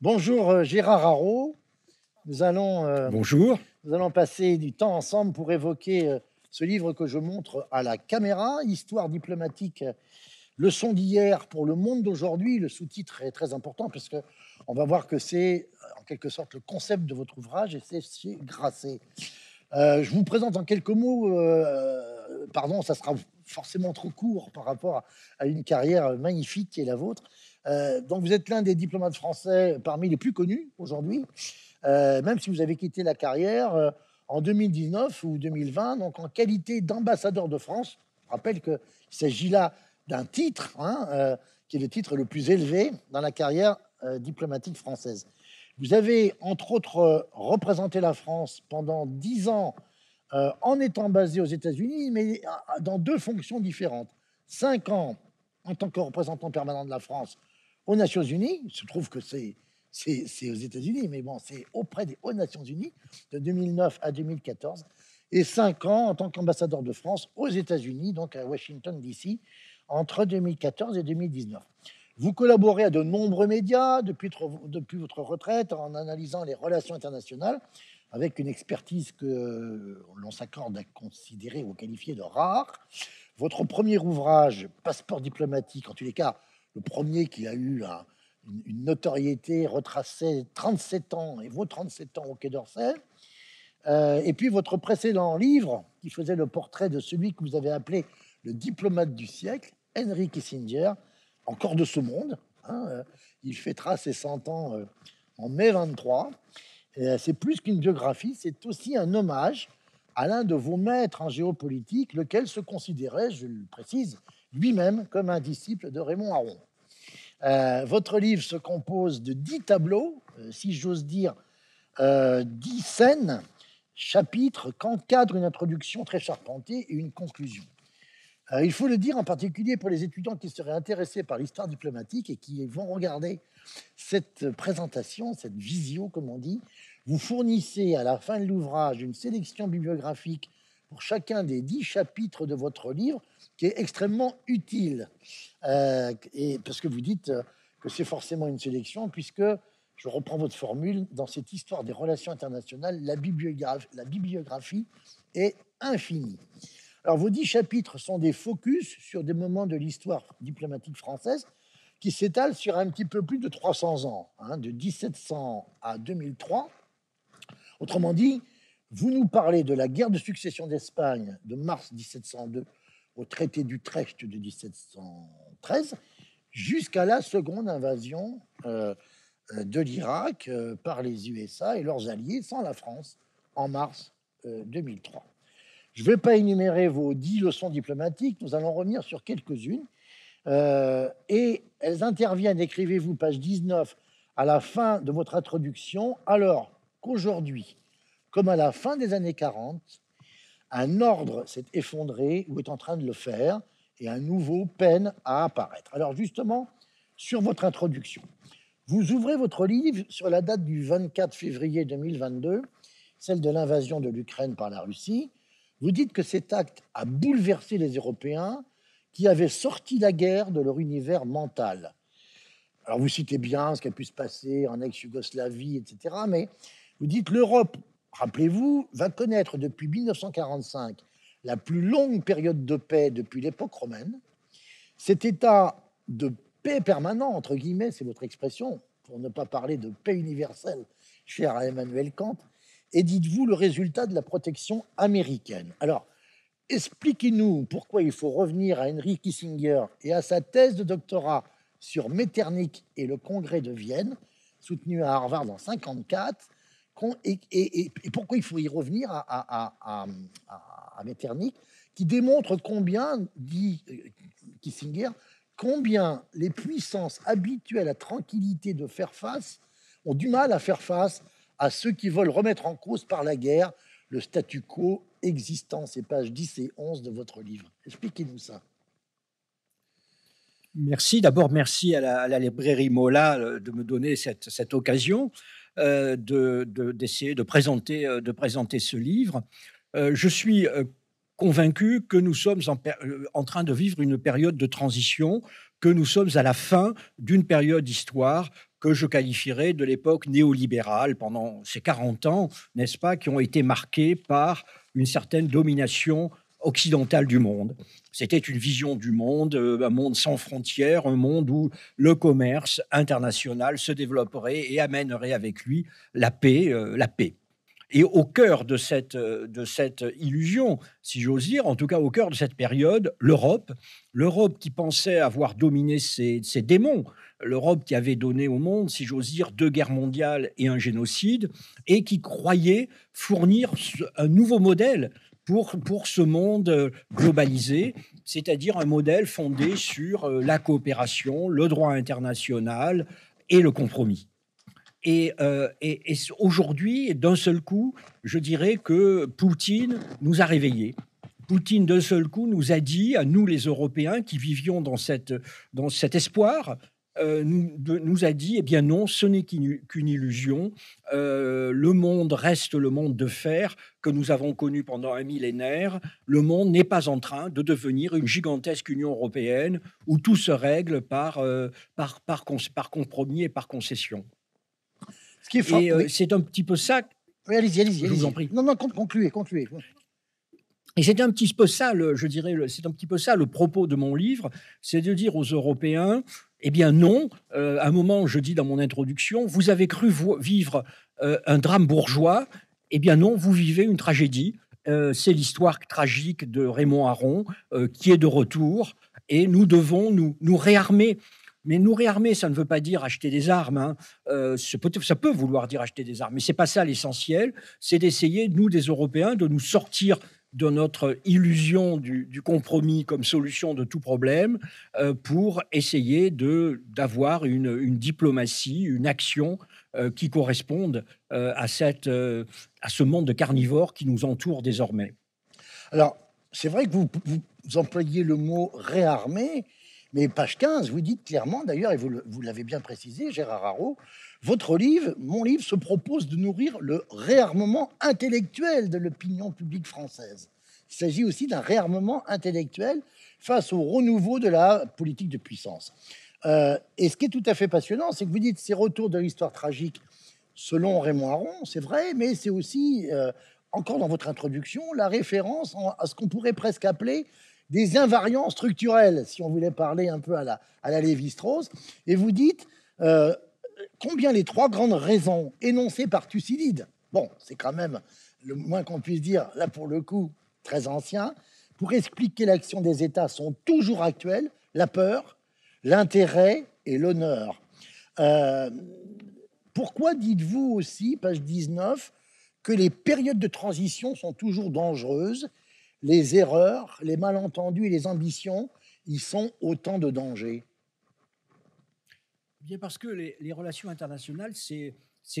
Bonjour euh, Gérard Haro. Nous allons, euh, Nous allons passer du temps ensemble pour évoquer euh, ce livre que je montre à la caméra, Histoire diplomatique, leçon d'hier pour le monde d'aujourd'hui. Le sous-titre est très important parce que on va voir que c'est en quelque sorte le concept de votre ouvrage et c'est chez Grasset. je vous présente en quelques mots, pardon, ça sera forcément trop court par rapport à une carrière magnifique qui est la vôtre. Euh, donc vous êtes l'un des diplomates français parmi les plus connus aujourd'hui, euh, même si vous avez quitté la carrière euh, en 2019 ou 2020, donc en qualité d'ambassadeur de France. Je rappelle qu'il s'agit là d'un titre, hein, qui est le titre le plus élevé dans la carrière diplomatique française. Vous avez, entre autres, représenté la France pendant dix ans en étant basé aux États-Unis, mais dans deux fonctions différentes. Cinq ans en tant que représentant permanent de la France aux Nations Unies, il se trouve que c'est c'est aux États-Unis, mais bon, c'est auprès des hauts Nations Unies de 2009 à 2014 et cinq ans en tant qu'ambassadeur de France aux États-Unis, donc à Washington DC, entre 2014 et 2019. Vous collaborez à de nombreux médias depuis, depuis votre retraite en analysant les relations internationales avec une expertise que l'on s'accorde à considérer ou qualifier de rare. Votre premier ouvrage, Passeport diplomatique, en tous les cas, le premier qui a eu une, notoriété retracée 37 ans et vos 37 ans au Quai d'Orsay. Euh, et puis votre précédent livre, qui faisait le portrait de celui que vous avez appelé le diplomate du siècle, Henry Kissinger, encore de ce monde. Hein, euh, il fêtera ses 100 ans euh, en mai 23. c'est plus qu'une biographie, c'est aussi un hommage à l'un de vos maîtres en géopolitique, lequel se considérait, je le précise, lui-même comme un disciple de Raymond Aron. Euh, votre livre se compose de dix tableaux, euh, si j'ose dire, euh, dix scènes, chapitres qu'encadrent une introduction très charpentée et une conclusion. il faut le dire en particulier pour les étudiants qui seraient intéressés par l'histoire diplomatique et qui vont regarder cette présentation, cette visio, comme on dit. Vous fournissez à la fin de l'ouvrage une sélection bibliographique pour chacun des dix chapitres de votre livre, qui est extrêmement utile. Euh, et parce que vous dites euh, que c'est forcément une sélection, puisque, je reprends votre formule, dans cette histoire des relations internationales, la bibliographie, la bibliographie est infinie. Alors, vos dix chapitres sont des focus sur des moments de l'histoire diplomatique française qui s'étalent sur un petit peu plus de 300 ans, hein, de 1700 à 2003. Autrement dit, vous nous parlez de la guerre de succession d'Espagne de mars 1702 au traité d'Utrecht de 1713 jusqu'à la seconde invasion euh, de l'Irak euh, par les USA et leurs alliés sans la France en mars 2003. Euh, Je ne vais pas énumérer vos dix leçons diplomatiques, nous allons revenir sur quelques-unes. et elles interviennent, écrivez-vous, page 19, à la fin de votre introduction, alors qu'aujourd'hui, comme à la fin des années 40, un ordre s'est effondré ou est en train de le faire, et un nouveau peine à apparaître. Alors justement, sur votre introduction, vous ouvrez votre livre sur la date du 24 février 2022, celle de l'invasion de l'Ukraine par la Russie. Vous dites que cet acte a bouleversé les Européens qui avaient sorti la guerre de leur univers mental. Alors vous citez bien ce qui a pu se passer en ex-Yougoslavie, etc. Mais vous dites l'Europe rappelez-vous, va connaître depuis 1945 la plus longue période de paix depuis l'époque romaine. Cet état de paix permanent, entre guillemets, c'est votre expression, pour ne pas parler de paix universelle, cher à Emmanuel Kant, et dites-vous le résultat de la protection américaine. Alors, expliquez-nous pourquoi il faut revenir à Henry Kissinger et à sa thèse de doctorat sur Metternich et le Congrès de Vienne, soutenu à Harvard en 1954, et, pourquoi il faut y revenir à, Metternich, qui démontre combien, dit euh, Kissinger, combien les puissances habituées à la tranquillité de faire face ont du mal à faire face à ceux qui veulent remettre en cause par la guerre le statu quo existant. C'est pages 10 et 11 de votre livre. Expliquez-nous ça. Merci. D'abord, merci à la, librairie Mola euh, de me donner cette occasion. Euh, d'essayer de, présenter, euh, de présenter ce livre. Euh, je suis convaincu que nous sommes en, en, train de vivre une période de transition, que nous sommes à la fin d'une période d'histoire que je qualifierais de l'époque néolibérale pendant ces 40 ans, n'est-ce pas, qui ont été marqués par une certaine domination occidentale du monde. C'était une vision du monde, euh, un monde sans frontières, un monde où le commerce international se développerait et amènerait avec lui la paix, euh, la paix. Et au cœur de cette, euh, de cette illusion, si j'ose dire, en tout cas au cœur de cette période, l'Europe, l'Europe qui pensait avoir dominé ses, ses démons, l'Europe qui avait donné au monde, si j'ose dire, deux guerres mondiales et un génocide, et qui croyait fournir un nouveau modèle pour, ce monde euh, globalisé, c'est-à-dire un modèle fondé sur euh, la coopération, le droit international et le compromis. Et, euh, aujourd'hui, d'un seul coup, je dirais que Poutine nous a réveillés. Poutine, d'un seul coup, nous a dit, à nous les Européens qui vivions dans, cette, dans cet espoir, euh, nous, nous, a dit, eh bien non, ce n'est qu'une illusion, euh, le monde reste le monde de fer que nous avons connu pendant un millénaire, le monde n'est pas en train de devenir une gigantesque Union européenne où tout se règle par, euh, par, par, par, compromis et par concession. Ce qui est et c'est un petit peu ça Allez-y, allez Allez je vous en prie. Non, non, concluez, concluez. Et c'est un petit peu ça, le, je dirais, c'est un petit peu ça le propos de mon livre, c'est de dire aux Européens, eh bien non, euh, à un moment, je dis dans mon introduction, vous avez cru vivre euh, un drame bourgeois, eh bien non, vous vivez une tragédie. Euh, c'est l'histoire tragique de Raymond Aron qui est de retour et nous devons nous, nous réarmer. Mais nous réarmer, ça ne veut pas dire acheter des armes. Hein. ça, peut, ça, peut, vouloir dire acheter des armes, mais c'est pas ça l'essentiel. C'est d'essayer, nous, des Européens, de nous sortir de notre illusion du, compromis comme solution de tout problème euh, pour essayer d'avoir une, diplomatie, une action euh, qui corresponde euh, à cette à ce monde de carnivores qui nous entoure désormais. Alors c'est vrai que vous, employez le mot réarmé », Mais page 15, vous dites clairement, d'ailleurs, et vous l'avez bien précisé, Gérard Haro, votre livre, mon livre, se propose de nourrir le réarmement intellectuel de l'opinion publique française. Il s'agit aussi d'un réarmement intellectuel face au renouveau de la politique de puissance. Euh, et ce qui est tout à fait passionnant, c'est que vous dites ces retours de l'histoire tragique, selon Raymond Aron, c'est vrai, mais c'est aussi, euh, encore dans votre introduction, la référence à ce qu'on pourrait presque appeler des invariants structurels, si on voulait parler un peu à la, à la Lévi-Strauss. Et vous dites, euh, combien les trois grandes raisons énoncées par Thucydide, bon, c'est quand même le moins qu'on puisse dire, là pour le coup, très ancien, pour expliquer l'action des États sont toujours actuelles, la peur, l'intérêt et l'honneur. Euh, pourquoi dites-vous aussi, page 19, que les périodes de transition sont toujours dangereuses Les erreurs, les malentendus et les ambitions y sont autant de dangers parce que les, relations internationales, c'est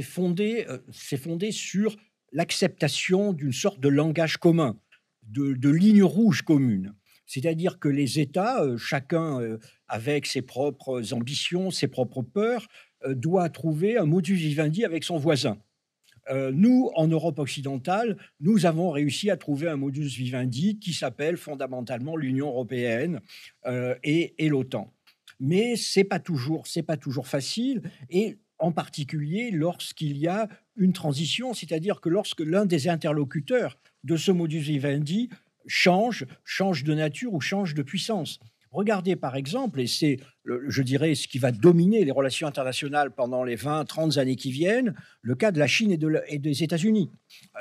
fondé, euh, fondé sur l'acceptation d'une sorte de langage commun, de, lignes rouges communes. commune. C'est-à-dire que les États, euh, chacun euh, avec ses propres ambitions, ses propres peurs, doit trouver un modus vivendi avec son voisin. nous, en Europe occidentale, nous avons réussi à trouver un modus vivendi qui s'appelle fondamentalement l'Union européenne et l'OTAN mais c'est pas toujours, c'est pas toujours facile et en particulier lorsqu'il y a une transition, c'est-à-dire que lorsque l'un des interlocuteurs de ce modus vivendi change, change de nature ou change de puissance. Regardez par exemple, et c'est, je dirais, ce qui va dominer les relations internationales pendant les 20, 30 années qui viennent, le cas de la Chine et, des États-Unis.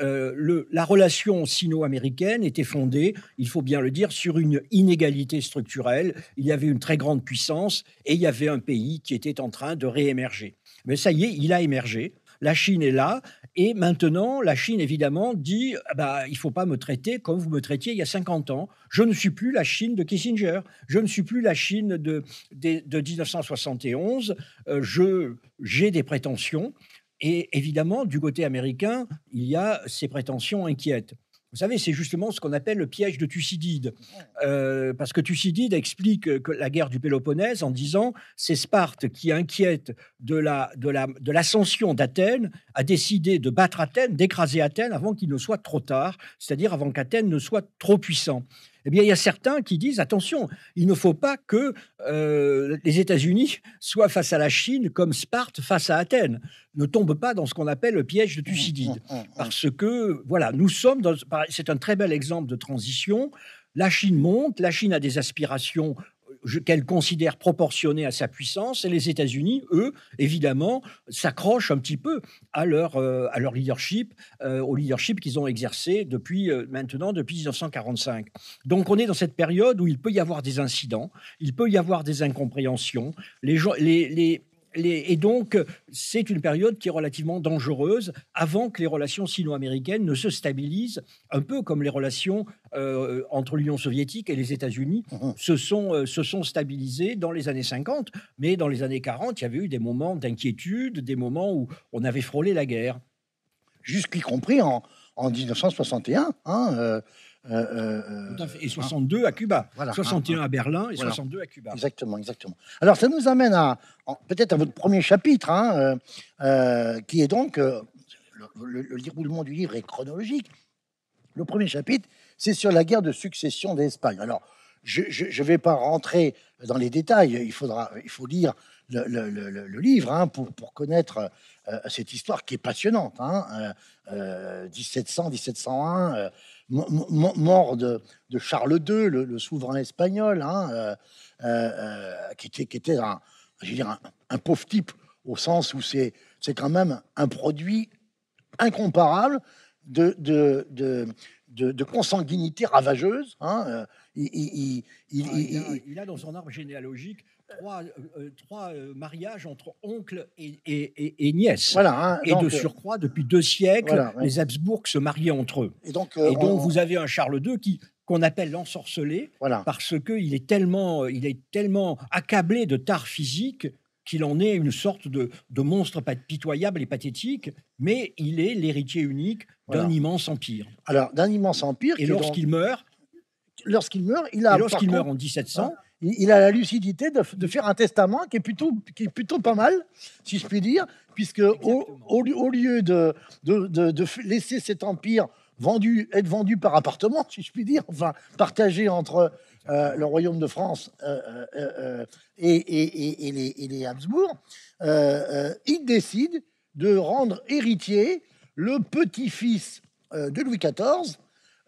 Euh, la relation sino-américaine était fondée, il faut bien le dire, sur une inégalité structurelle. Il y avait une très grande puissance et il y avait un pays qui était en train de réémerger. Mais ça y est, il a émergé. La Chine est là, et maintenant, la Chine, évidemment, dit ah bah, il ne faut pas me traiter comme vous me traitiez il y a 50 ans. Je ne suis plus la Chine de Kissinger. Je ne suis plus la Chine de, 1971. Euh, je, j'ai des prétentions. Et évidemment, du côté américain, il y a ces prétentions inquiètes. Vous savez, c'est justement ce qu'on appelle le piège de Thucydide. Euh, parce que Thucydide explique que la guerre du Péloponnèse en disant c'est Sparte qui, inquiète de l'ascension d'Athènes, a décidé de battre Athènes, d'écraser Athènes avant qu'il ne soit trop tard, c'est-à-dire avant qu'Athènes ne soit trop puissant eh bien, il y a certains qui disent attention, il ne faut pas que euh, les États-Unis soient face à la Chine comme Sparte face à Athènes. Ne tombe pas dans ce qu'on appelle le piège de mmh, mmh, Thucydide, mmh, parce que voilà, nous sommes dans. C'est un très bel exemple de transition. La Chine monte, la Chine a des aspirations qu'elle considère proportionnée à sa puissance. Et les États-Unis, eux, évidemment, s'accrochent un petit peu à leur, euh, à leur leadership, euh, au leadership qu'ils ont exercé depuis euh, maintenant, depuis 1945. Donc on est dans cette période où il peut y avoir des incidents, il peut y avoir des incompréhensions. Les, les et donc, c'est une période qui est relativement dangereuse avant que les relations sino-américaines ne se stabilisent, un peu comme les relations euh, entre l'Union soviétique et les États-Unis mmh. euh, se, sont, stabilisées dans les années 50. Mais dans les années 40, il y avait eu des moments d'inquiétude, des moments où on avait frôlé la guerre. Jusqu'y compris en, 1961. Euh, euh, et 62 euh, à Cuba. Voilà, 61 à Berlin et 62 à Cuba. Exactement, exactement. Alors ça nous amène à, peut-être à votre premier chapitre, hein, qui est donc, le, déroulement du livre est chronologique. Le premier chapitre, c'est sur la guerre de succession d'Espagne. Alors, je ne vais pas rentrer dans les détails, il, faudra, il faut lire le, livre hein, pour, connaître cette histoire qui est passionnante. 1700, hein, 1701, mort de, Charles II, le, souverain espagnol, hein, euh, euh, euh, qui était, un, pauvre type, au sens où c'est quand même un produit incomparable de, consanguinité ravageuse. il, a, dans son arbre généalogique trois, euh, euh, trois euh, mariages entre oncle et, et, et, nièce. Voilà, hein, et de surcroît, depuis deux siècles, les Habsbourg se mariaient entre eux. Et donc, vous avez un Charles II qui qu'on appelle l'ensorcelé, parce qu'il est tellement, il est tellement accablé de tares physiques qu'il en est une sorte de, monstre pitoyable et pathétique, mais il est l'héritier unique d'un immense empire. Alors, d'un immense empire. Et lorsqu'il meurt. Lorsqu'il meurt, il a. Lorsqu'il meurt en 1700, il, a la lucidité de, faire un testament qui est plutôt, qui est plutôt pas mal, si je puis dire, puisque au, lieu de, de, laisser cet empire vendu, être vendu par appartement, si je puis dire, enfin partagé entre euh, le royaume de France euh, euh, et, les, et, les, Habsbourg, il décide de rendre héritier le petit-fils de Louis XIV,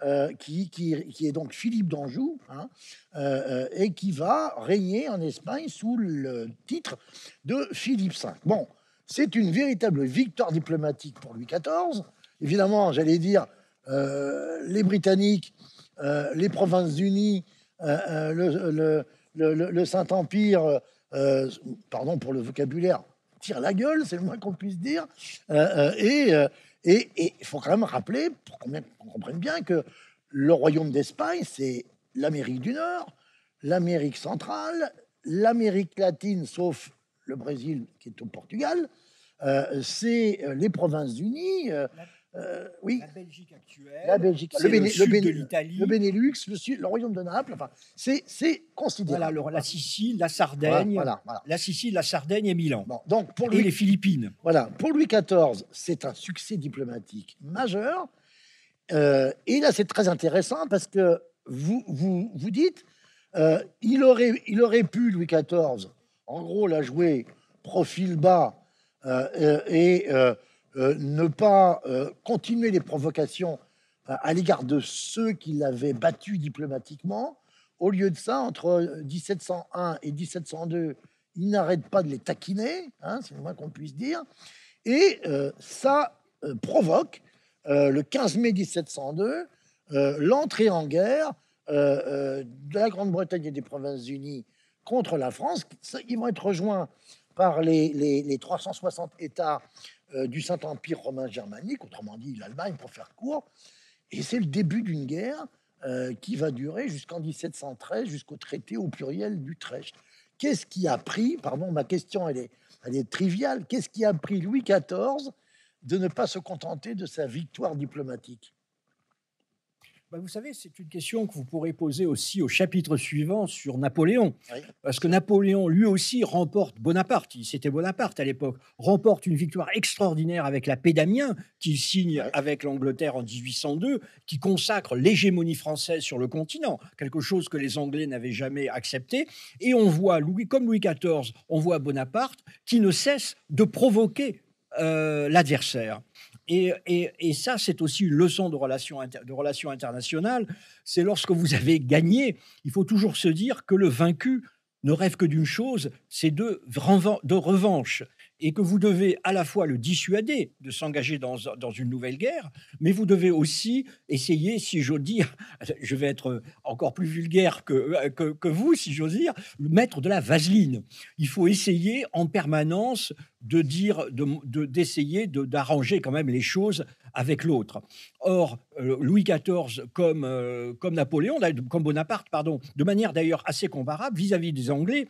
euh, qui, qui, est donc Philippe d'Anjou, hein, euh, euh, et qui va régner en Espagne sous le titre de Philippe V. Bon, c'est une véritable victoire diplomatique pour Louis XIV. Évidemment, j'allais dire, les Britanniques, les Provinces-Unies, le, le Saint-Empire, pardon pour le vocabulaire, tire la gueule, c'est le moins qu'on puisse dire, et et il faut quand même rappeler, pour qu'on comprenne bien, que le royaume d'Espagne, c'est l'Amérique du Nord, l'Amérique centrale, l'Amérique latine, sauf le Brésil qui est au Portugal, euh, c'est euh, les Provinces-Unies, euh, euh, oui. La Belgique actuelle, le, sud de l'Italie, le Benelux, le, royaume de Naples. Enfin, c'est considérable. Voilà, la Sicile, la Sardaigne, la Sicile, la Sardaigne et Milan. donc pour lui, et les Philippines. Voilà, pour Louis XIV, c'est un succès diplomatique majeur. Euh, et là, c'est très intéressant parce que vous vous, vous dites, euh, il aurait il aurait pu Louis XIV, en gros, la jouer profil bas et euh, ne pas euh, continuer les provocations à l'égard de ceux qui l'avaient battu diplomatiquement. Au lieu de ça, entre 1701 euh, et 1702, il n'arrête pas de les taquiner, hein, c'est le moins qu'on puisse dire. Et ça provoque, le 15 mai 1702, l'entrée en guerre de la Grande-Bretagne et des Provinces-Unies contre la France. Ils vont être rejoints par les 360 États euh, du Saint-Empire romain germanique, autrement dit l'Allemagne pour faire court. Et c'est le début d'une guerre euh, qui va durer jusqu'en 1713, jusqu'au traité au pluriel d'Utrecht. Qu'est-ce qui a pris, pardon, ma question elle est, elle est triviale, qu'est-ce qui a pris Louis XIV de ne pas se contenter de sa victoire diplomatique bah, vous savez, c'est une question que vous pourrez poser aussi au chapitre suivant sur Napoléon. Parce que Napoléon, lui aussi, remporte Bonaparte, c'était Bonaparte à l'époque, remporte une victoire extraordinaire avec la paix d'Amiens, qu'il signe avec l'Angleterre en 1802, qui consacre l'hégémonie française sur le continent, quelque chose que les Anglais n'avaient jamais accepté. Et on voit, Louis, comme Louis XIV, on voit Bonaparte qui ne cesse de provoquer euh, l'adversaire. Et, ça, c'est aussi une leçon de relations, internationales. C'est lorsque vous avez gagné, il faut toujours se dire que le vaincu ne rêve que d'une chose, c'est de, revanche et que vous devez à la fois le dissuader de s'engager dans, une nouvelle guerre, mais vous devez aussi essayer, si j'ose dire, je vais être encore plus vulgaire euh, que, vous, si j'ose dire, mettre de la vaseline. Il faut essayer en permanence de dire, d'essayer de, d'arranger quand même les choses avec l'autre. Or, euh, Louis XIV, comme, euh, comme Napoléon, comme Bonaparte, pardon, de manière d'ailleurs assez comparable vis-à-vis -vis des Anglais,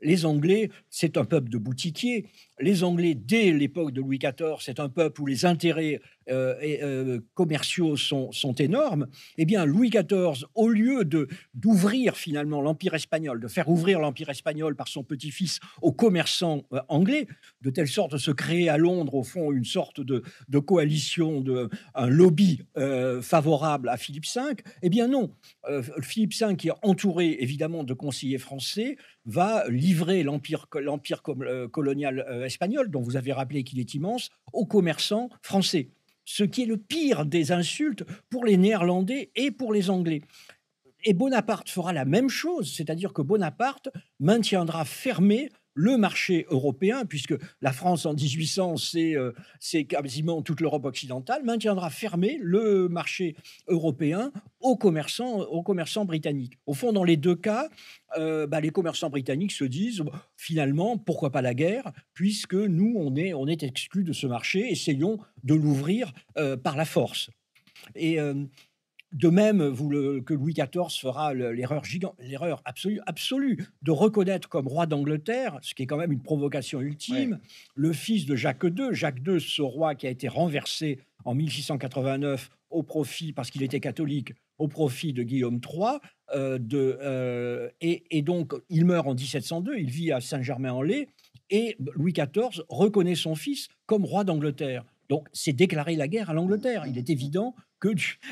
les Anglais, c'est un peuple de boutiquiers. Les Anglais, dès l'époque de Louis XIV, c'est un peuple où les intérêts euh, euh, commerciaux sont, sont, énormes, eh bien Louis XIV, au lieu de d'ouvrir finalement l'empire espagnol, de faire ouvrir l'empire espagnol par son petit-fils aux commerçants euh, anglais, de telle sorte de se créer à Londres au fond une sorte de, coalition, de un lobby euh, favorable à Philippe V, eh bien non, Philippe V qui est entouré évidemment de conseillers français va livrer l'empire l'empire colonial espagnol dont vous avez rappelé qu'il est immense aux commerçants français ce qui est le pire des insultes pour les Néerlandais et pour les Anglais. Et Bonaparte fera la même chose, c'est-à-dire que Bonaparte maintiendra fermé le marché européen, puisque la France en 1800, euh, c'est quasiment toute l'Europe occidentale, maintiendra fermé le marché européen aux commerçants, britanniques. Au fond, dans les deux cas, euh, bah, les commerçants britanniques se disent finalement, pourquoi pas la guerre, puisque nous, on est, on est exclus de ce marché, essayons de l'ouvrir euh, par la force. Et de même que Louis XIV fera l'erreur absolue, de reconnaître comme roi d'Angleterre, ce qui est quand même une provocation ultime, le fils de Jacques II, Jacques II, ce roi qui a été renversé en 1689 au profit, parce qu'il était catholique, au profit de Guillaume III. Euh, euh, et, et, donc, il meurt en 1702, il vit à Saint-Germain-en-Laye, et Louis XIV reconnaît son fils comme roi d'Angleterre. Donc, c'est déclarer la guerre à l'Angleterre. Il est évident que,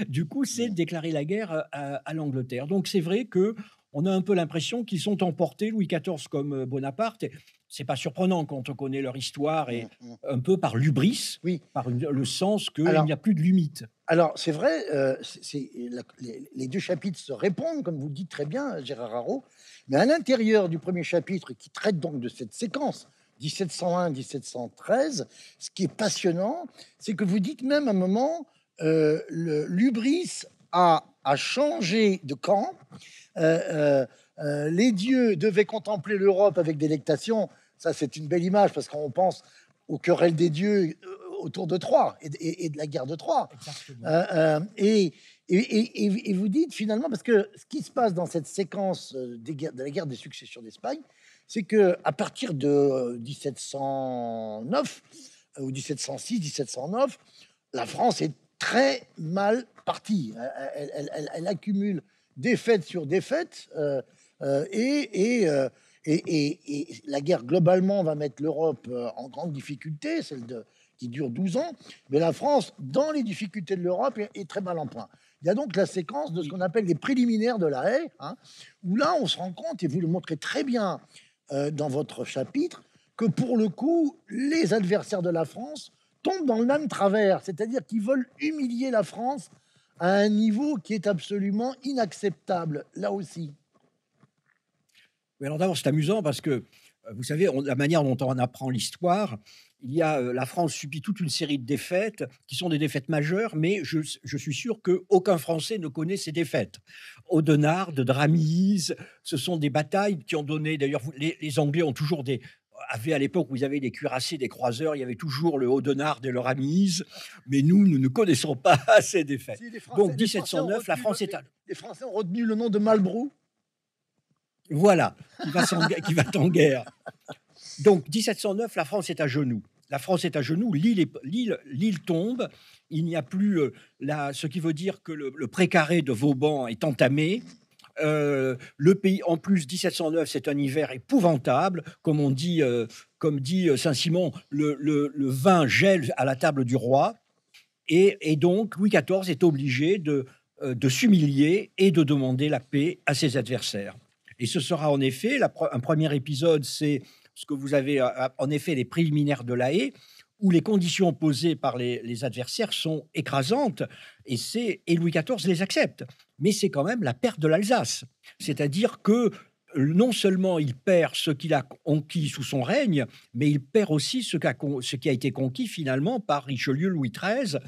du, coup, c'est déclarer la guerre euh, à, l'Angleterre. Donc, c'est vrai que on a un peu l'impression qu'ils sont emportés, Louis XIV comme euh, Bonaparte. C'est pas surprenant quand on connaît leur histoire et mm, mm. un peu par l'ubris, par le sens qu'il n'y a plus de limite. Alors c'est vrai, euh, les, deux chapitres se répondent, comme vous le dites très bien, Gérard Haro. Mais à l'intérieur du premier chapitre, qui traite donc de cette séquence 1701-1713, ce qui est passionnant, c'est que vous dites même à un moment, euh, l'ubris a, a, changé de camp. Euh, euh, euh, les dieux devaient contempler l'Europe avec délectation. Ça, c'est une belle image parce qu'on pense aux querelles des dieux autour de Troie et, de la guerre de Troie. et, et, vous dites finalement, parce que ce qui se passe dans cette séquence de la guerre des successions d'Espagne, c'est que à partir de 1709 euh, euh, ou 1706, 1709, la France est très mal partie. Elle, accumule défaite sur défaite euh, et, la guerre globalement va mettre l'Europe en grande difficulté, celle de, qui dure 12 ans, mais la France, dans les difficultés de l'Europe, est, très mal en point. Il y a donc la séquence de ce qu'on appelle les préliminaires de la haie, hein, où là, on se rend compte, et vous le montrez très bien euh, dans votre chapitre que pour le coup, les adversaires de la France tombent dans le même travers, c'est-à-dire qu'ils veulent humilier la France à un niveau qui est absolument inacceptable, là aussi. Mais alors d'abord, c'est amusant parce que vous savez, la manière dont on apprend l'histoire, il y a, euh, la France subit toute une série de défaites qui sont des défaites majeures, mais je, suis sûr qu'aucun Français ne connaît ces défaites. de Dramise, ce sont des batailles qui ont donné, d'ailleurs, les, Anglais ont toujours des avaient à l'époque vous avez des cuirassés, des croiseurs, il y avait toujours le Audenarde et le Ramise, mais nous, nous ne connaissons pas ces défaites. Donc 1709, la France est Les Français ont retenu le nom de Malbrou voilà, qui va, en guerre. Donc 1709, la France est à genoux. La France est à genoux, l'île tombe, il n'y a plus euh, la, ce qui veut dire que le, précaré de Vauban est entamé. Euh, le pays, en plus, 1709, c'est un hiver épouvantable. Comme on dit, euh, dit Saint-Simon, le, vin gèle à la table du roi. Et, donc, Louis XIV est obligé de s'humilier et de demander la paix à ses adversaires. Et ce sera en effet, la, un premier épisode, c'est ce que vous avez euh, euh, en effet les préliminaires de la haie, où les conditions posées par les, adversaires sont écrasantes, et, et Louis XIV les accepte. Mais c'est quand même la perte de l'Alsace. C'est-à-dire que euh, non seulement il perd ce qu'il a conquis sous son règne, mais il perd aussi ce, qu a, ce qui a été conquis finalement par Richelieu Louis XIII.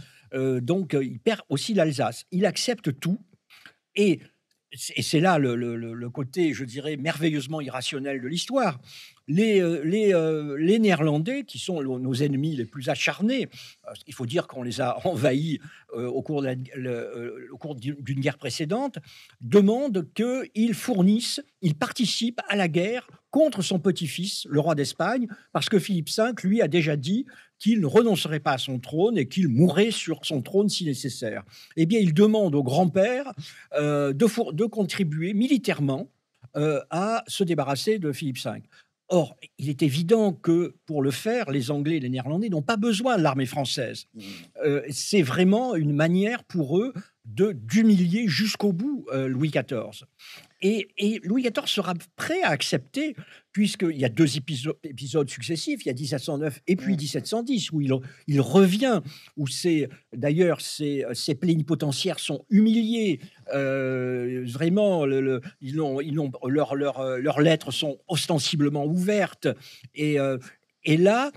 donc il perd aussi l'Alsace. Il accepte tout. Et et c'est là le, le, le, côté, je dirais, merveilleusement irrationnel de l'histoire, les, euh, euh, les, Néerlandais, qui sont nos ennemis les plus acharnés, euh, il faut dire qu'on les a envahis au cours, d'une guerre précédente, demandent qu'ils fournissent, ils participent à la guerre contre son petit-fils, le roi d'Espagne, parce que Philippe V, lui, a déjà dit qu'il ne renoncerait pas à son trône et qu'il mourrait sur son trône si nécessaire. Eh bien, il demande au grand-père de, contribuer militairement à se débarrasser de Philippe V. Or, il est évident que pour le faire, les Anglais et les Néerlandais n'ont pas besoin de l'armée française. Mmh. Euh, c'est vraiment une manière pour eux d'humilier jusqu'au bout euh, Louis XIV. Et, Louis XIV sera prêt à accepter, puisqu'il y a deux épisodes successifs, il y a 1709 et puis 1710, où il, revient, où c'est d'ailleurs ses, plénipotentiaires sont humiliés, euh, vraiment, ils ont, euh, leurs lettres sont ostensiblement ouvertes. Et, là,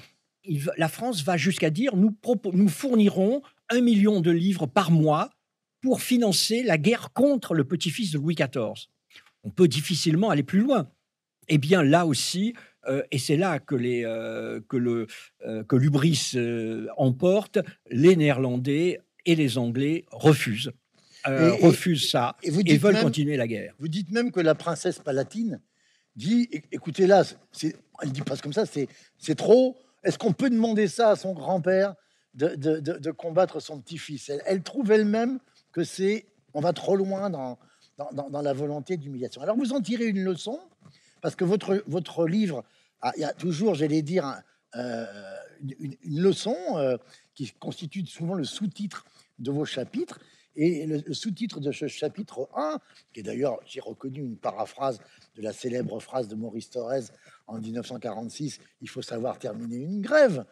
la France va jusqu'à dire, nous, nous fournirons un million de livres par mois pour financer la guerre contre le petit-fils de Louis XIV. On peut difficilement aller plus loin. Eh bien, là aussi, euh, et c'est là que, les, euh, que, le, euh, que l'ubris emporte, les Néerlandais et les Anglais refusent. refusent ça et, vous veulent continuer la guerre. Vous dites même que la princesse palatine dit écoutez, là, c'est, elle dit pas comme ça, c'est, c'est trop. Est-ce qu'on peut demander ça à son grand-père de, combattre son petit-fils elle trouve elle-même que c'est on va trop loin dans, la volonté d'humiliation. Alors vous en tirez une leçon, parce que votre, votre livre, il y a toujours, j'allais dire, euh, une, leçon euh, qui constitue souvent le sous-titre de vos chapitres. Et le, sous-titre de ce chapitre 1, qui est d'ailleurs, j'ai reconnu une paraphrase de la célèbre phrase de Maurice Thorez en 1946, il faut savoir terminer une grève.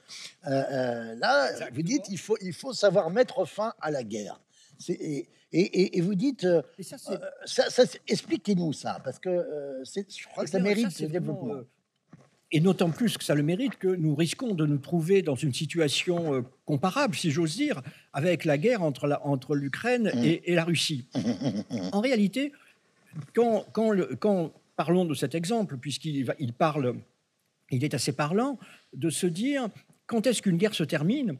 Euh, là, vous dites, il faut, il faut savoir mettre fin à la guerre. Et, vous dites, euh, euh, expliquez-nous ça, parce que euh, je crois que ça mérite ce développement. et d'autant plus que ça le mérite que nous risquons de nous trouver dans une situation comparable, si j'ose dire, avec la guerre entre l'Ukraine mmh. et, et, la Russie. En réalité, quand, quand, parlons de cet exemple, puisqu'il il parle, il est assez parlant, de se dire quand est-ce qu'une guerre se termine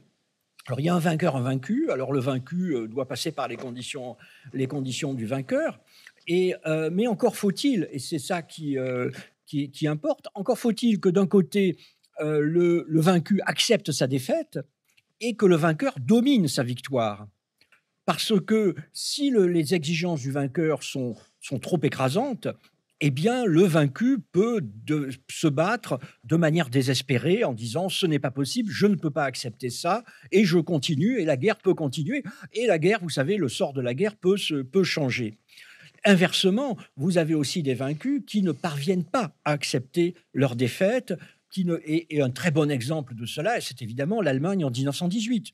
alors il y a un vainqueur, un vaincu. Alors le vaincu euh, doit passer par les conditions, les conditions du vainqueur. Et, euh, mais encore faut-il, et c'est ça euh, qui, qui, importe, encore faut-il que d'un côté, le, vaincu accepte sa défaite et que le vainqueur domine sa victoire. Parce que si les exigences du vainqueur sont trop écrasantes, eh bien, le vaincu peut se battre de manière désespérée en disant ce n'est pas possible, je ne peux pas accepter ça, et je continue, et la guerre peut continuer. Et la guerre, vous savez, le sort de la guerre peut, changer. Inversement, vous avez aussi des vaincus qui ne parviennent pas à accepter leur défaite. Qui ne, et un très bon exemple de cela, c'est évidemment l'Allemagne en 1918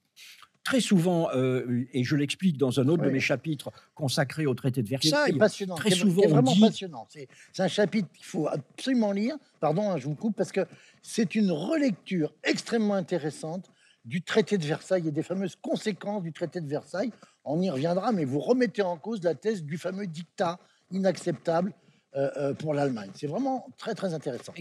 très souvent, euh, et je l'explique dans un autre de mes chapitres consacré au traité de Versailles, passionnant. très souvent C'est vraiment passionnant. C'est un chapitre qu'il faut absolument lire. Pardon, hein, je vous coupe, parce que c'est une relecture extrêmement intéressante du traité de Versailles et des fameuses conséquences du traité de Versailles. On y reviendra, mais vous remettez en cause la thèse du fameux dictat inacceptable euh, euh, pour l'Allemagne. C'est vraiment très, très intéressant.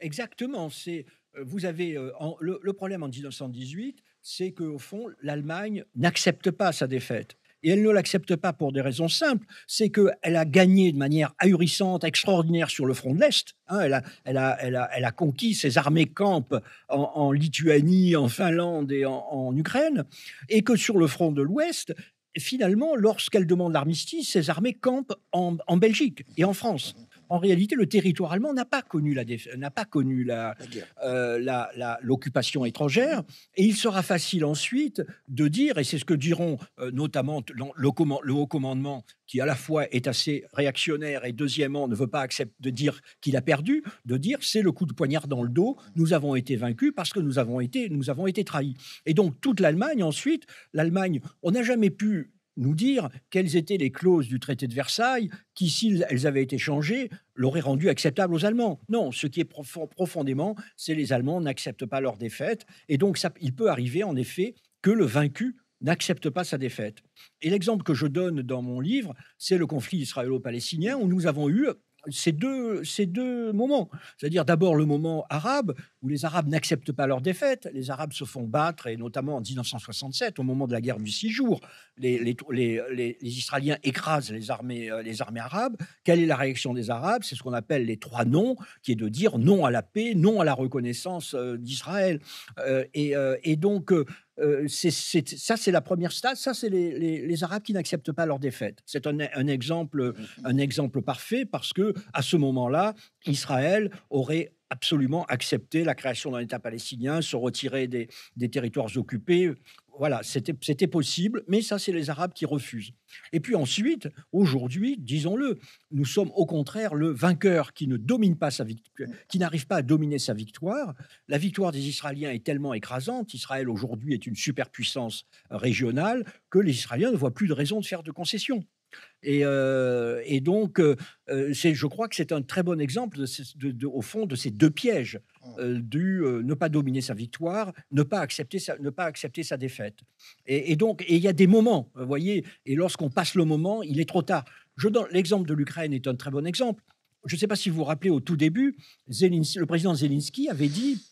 Exactement. C'est, vous avez le problème en 1918, c'est qu'au fond, l'Allemagne n'accepte pas sa défaite. Et elle ne l'accepte pas pour des raisons simples, c'est qu'elle a gagné de manière ahurissante, extraordinaire sur le front de l'Est. Hein. elle, a, conquis ses armées campes en, Lituanie, en Finlande et en, Ukraine. Et que sur le front de l'Ouest, finalement, lorsqu'elle demande l'armistice, ses armées campent en, Belgique et en France en réalité, le territoire allemand n'a pas connu la n'a pas connu euh, la l'occupation étrangère, et il sera facile ensuite de dire, et c'est ce que diront euh, notamment le, le, haut commandement, qui à la fois est assez réactionnaire et deuxièmement ne veut pas accepter de dire qu'il a perdu, de dire c'est le coup de poignard dans le dos, nous avons été vaincus parce que nous avons été nous avons été trahis. Et donc toute l'Allemagne ensuite, l'Allemagne, on n'a jamais pu nous dire quelles étaient les clauses du traité de Versailles qui, si elles avaient été changées, l'auraient rendu acceptable aux Allemands. Non, ce qui est profondément, c'est les Allemands n'acceptent pas leur défaite. Et donc, il peut arriver, en effet, que le vaincu n'accepte pas sa défaite. Et l'exemple que je donne dans mon livre, c'est le conflit israélo-palestinien où nous avons eu ces deux moments. C'est-à-dire d'abord le moment arabe les Arabes n'acceptent pas leur défaite. Les Arabes se font battre, et notamment en 1967, au moment de la guerre du Six jours, les, Israéliens écrasent euh, les armées, arabes. Quelle est la réaction des Arabes C'est ce qu'on appelle les trois noms qui est de dire non à la paix, non à la reconnaissance euh, d'Israël. Euh, et, donc, ça, c'est la première stade. Ça, c'est les, Arabes qui n'acceptent pas leur défaite. C'est un, exemple, un exemple parfait parce que à ce moment-là, Israël aurait absolument accepter la création d'un État palestinien, se retirer des, territoires occupés. Voilà, c'était possible, mais ça, c'est les Arabes qui refusent. Et puis ensuite, aujourd'hui, disons-le, nous sommes au contraire le vainqueur qui ne domine pas sa qui n'arrive pas à dominer sa victoire. La victoire des Israéliens est tellement écrasante, Israël aujourd'hui est une superpuissance régionale, que les Israéliens ne voient plus de raison de faire de concessions. Euh, et, donc, euh, euh, je crois que c'est un très bon exemple, au fond, de ces deux pièges mmh. du ne pas dominer sa victoire, ne pas accepter sa, ne pas accepter sa défaite. Et, donc, il y a des moments, vous voyez, et lorsqu'on passe le moment, il est trop tard. l'exemple de l'Ukraine est un très bon exemple. Je ne sais pas si vous vous rappelez au tout début, le président Zelensky avait dit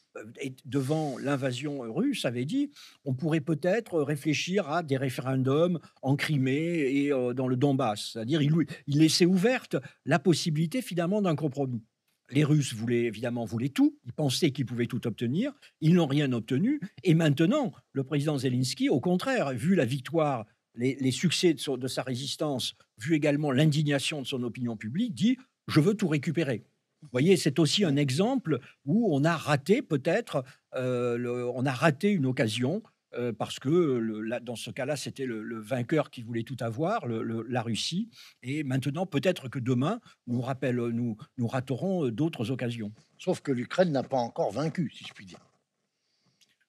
et devant l'invasion russe, avait dit on pourrait peut-être réfléchir à des référendums en Crimée et euh, dans le Donbass. C'est-à-dire, il, laissait ouverte la possibilité finalement d'un compromis. Les Russes voulaient évidemment voulaient tout, ils pensaient qu'ils pouvaient tout obtenir, ils n'ont rien obtenu. Et maintenant, le président Zelensky, au contraire, vu la victoire, les, succès de sa résistance, vu également l'indignation de son opinion publique, dit je veux tout récupérer. Vous voyez, c'est aussi un exemple où on a raté peut-être, euh, on a raté une occasion euh, parce que dans ce cas-là, c'était le, vainqueur qui voulait tout avoir, la Russie. Et maintenant, peut-être que demain, nous, rappelle, nous, nous raterons euh, d'autres occasions. Sauf que l'Ukraine n'a pas encore vaincu, si je puis dire.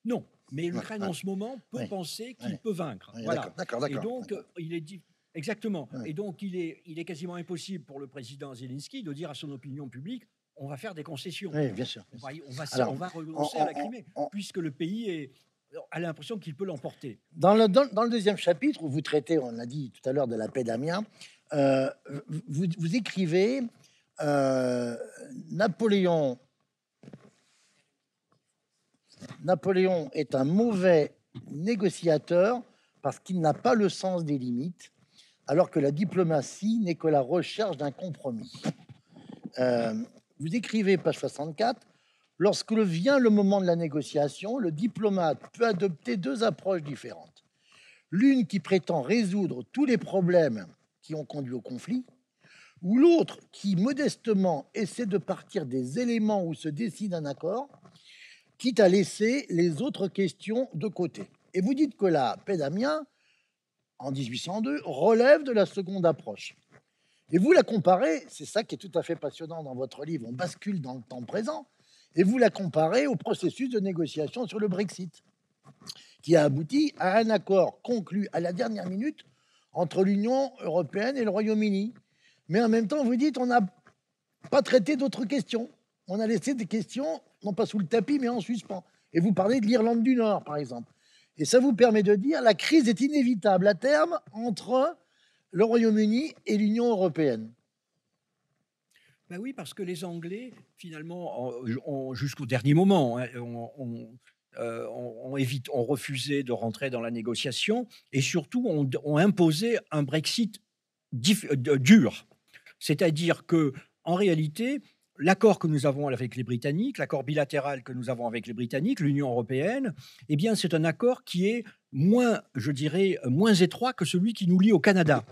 Non, mais l'Ukraine en ce moment peut penser qu'il peut vaincre. Voilà. d'accord. Et donc, il est dit. Exactement. Et donc, il est, quasiment impossible pour le président Zelensky de dire à son opinion publique on va faire des concessions. Oui, bien sûr. On va, renoncer à la Crimée, puisque le pays a l'impression qu'il peut l'emporter. Dans le, deuxième chapitre, où vous traitez, on l'a dit tout à l'heure, de la paix d'Amiens, euh, vous, écrivez euh, Napoléon. Napoléon est un mauvais négociateur parce qu'il n'a pas le sens des limites alors que la diplomatie n'est que la recherche d'un compromis. Euh, vous écrivez, page 64, lorsque vient le moment de la négociation, le diplomate peut adopter deux approches différentes. L'une qui prétend résoudre tous les problèmes qui ont conduit au conflit, ou l'autre qui modestement essaie de partir des éléments où se décide un accord, quitte à laisser les autres questions de côté. Et vous dites que la Damiens en 1802 relève de la seconde approche. Et vous la comparez, c'est ça qui est tout à fait passionnant dans votre livre, on bascule dans le temps présent, et vous la comparez au processus de négociation sur le Brexit, qui a abouti à un accord conclu à la dernière minute entre l'Union européenne et le Royaume-Uni. Mais en même temps, vous dites, on n'a pas traité d'autres questions. On a laissé des questions, non pas sous le tapis, mais en suspens. Et vous parlez de l'Irlande du Nord, par exemple. Et ça vous permet de dire la crise est inévitable à terme entre le Royaume-Uni et l'Union européenne. Ben oui, parce que les Anglais, finalement, jusqu'au dernier moment, hein, euh, ont, refusé de rentrer dans la négociation et surtout ont, imposé un Brexit euh, dur. C'est-à-dire que, en réalité, l'accord que nous avons avec les Britanniques, l'accord bilatéral que nous avons avec les Britanniques, l'Union européenne, eh bien, c'est un accord qui est moins, je dirais, moins étroit que celui qui nous lie au Canada,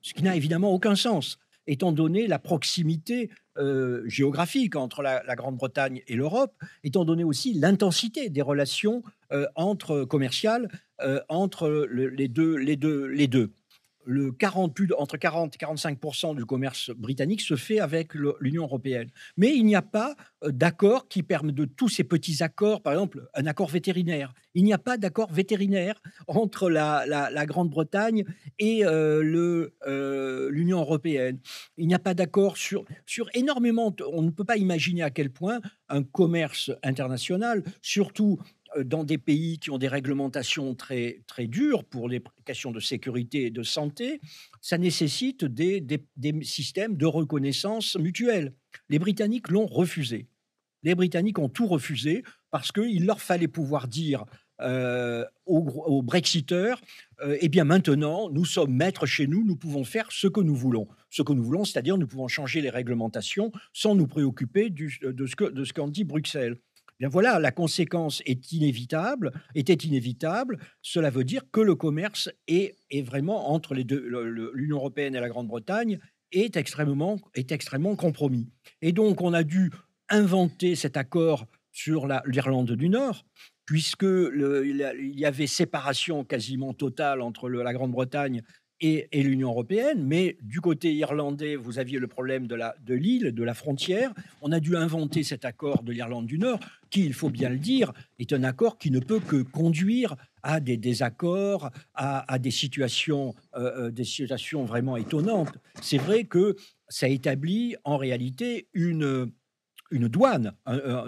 ce qui n'a évidemment aucun sens, étant donné la proximité euh, géographique entre la, Grande-Bretagne et l'Europe, étant donné aussi l'intensité des relations euh, entre commerciales euh, entre les deux, les deux, les deux le 40, plus, entre 40 et 45 du commerce britannique se fait avec l'Union européenne. Mais il n'y a pas euh, d'accord qui permet de tous ces petits accords, par exemple un accord vétérinaire. Il n'y a pas d'accord vétérinaire entre la, Grande-Bretagne et euh, euh, l'Union européenne. Il n'y a pas d'accord sur, sur énormément, on ne peut pas imaginer à quel point un commerce international, surtout euh, dans des pays qui ont des réglementations très, très dures pour les questions de sécurité et de santé, ça nécessite des, des, systèmes de reconnaissance mutuelle. Les Britanniques l'ont refusé. Les Britanniques ont tout refusé parce qu'il leur fallait pouvoir dire euh, aux, Brexiteurs, euh, eh bien maintenant, nous sommes maîtres chez nous, nous pouvons faire ce que nous voulons. Ce que nous voulons, c'est-à-dire nous pouvons changer les réglementations sans nous préoccuper du, de ce qu'en dit Bruxelles voilà, la conséquence est inévitable, était inévitable. Cela veut dire que le commerce est, vraiment entre l'Union européenne et la Grande-Bretagne est extrêmement, compromis. Et donc on a dû inventer cet accord sur l'Irlande du Nord, puisque y avait séparation quasiment totale entre la Grande-Bretagne et, l'Union européenne. Mais du côté irlandais, vous aviez le problème de l'île, de, de la frontière. On a dû inventer cet accord de l'Irlande du Nord, qui, il faut bien le dire, est un accord qui ne peut que conduire à des désaccords, à, des, situations, euh, euh, des situations vraiment étonnantes. C'est vrai que ça établit en réalité une, une douane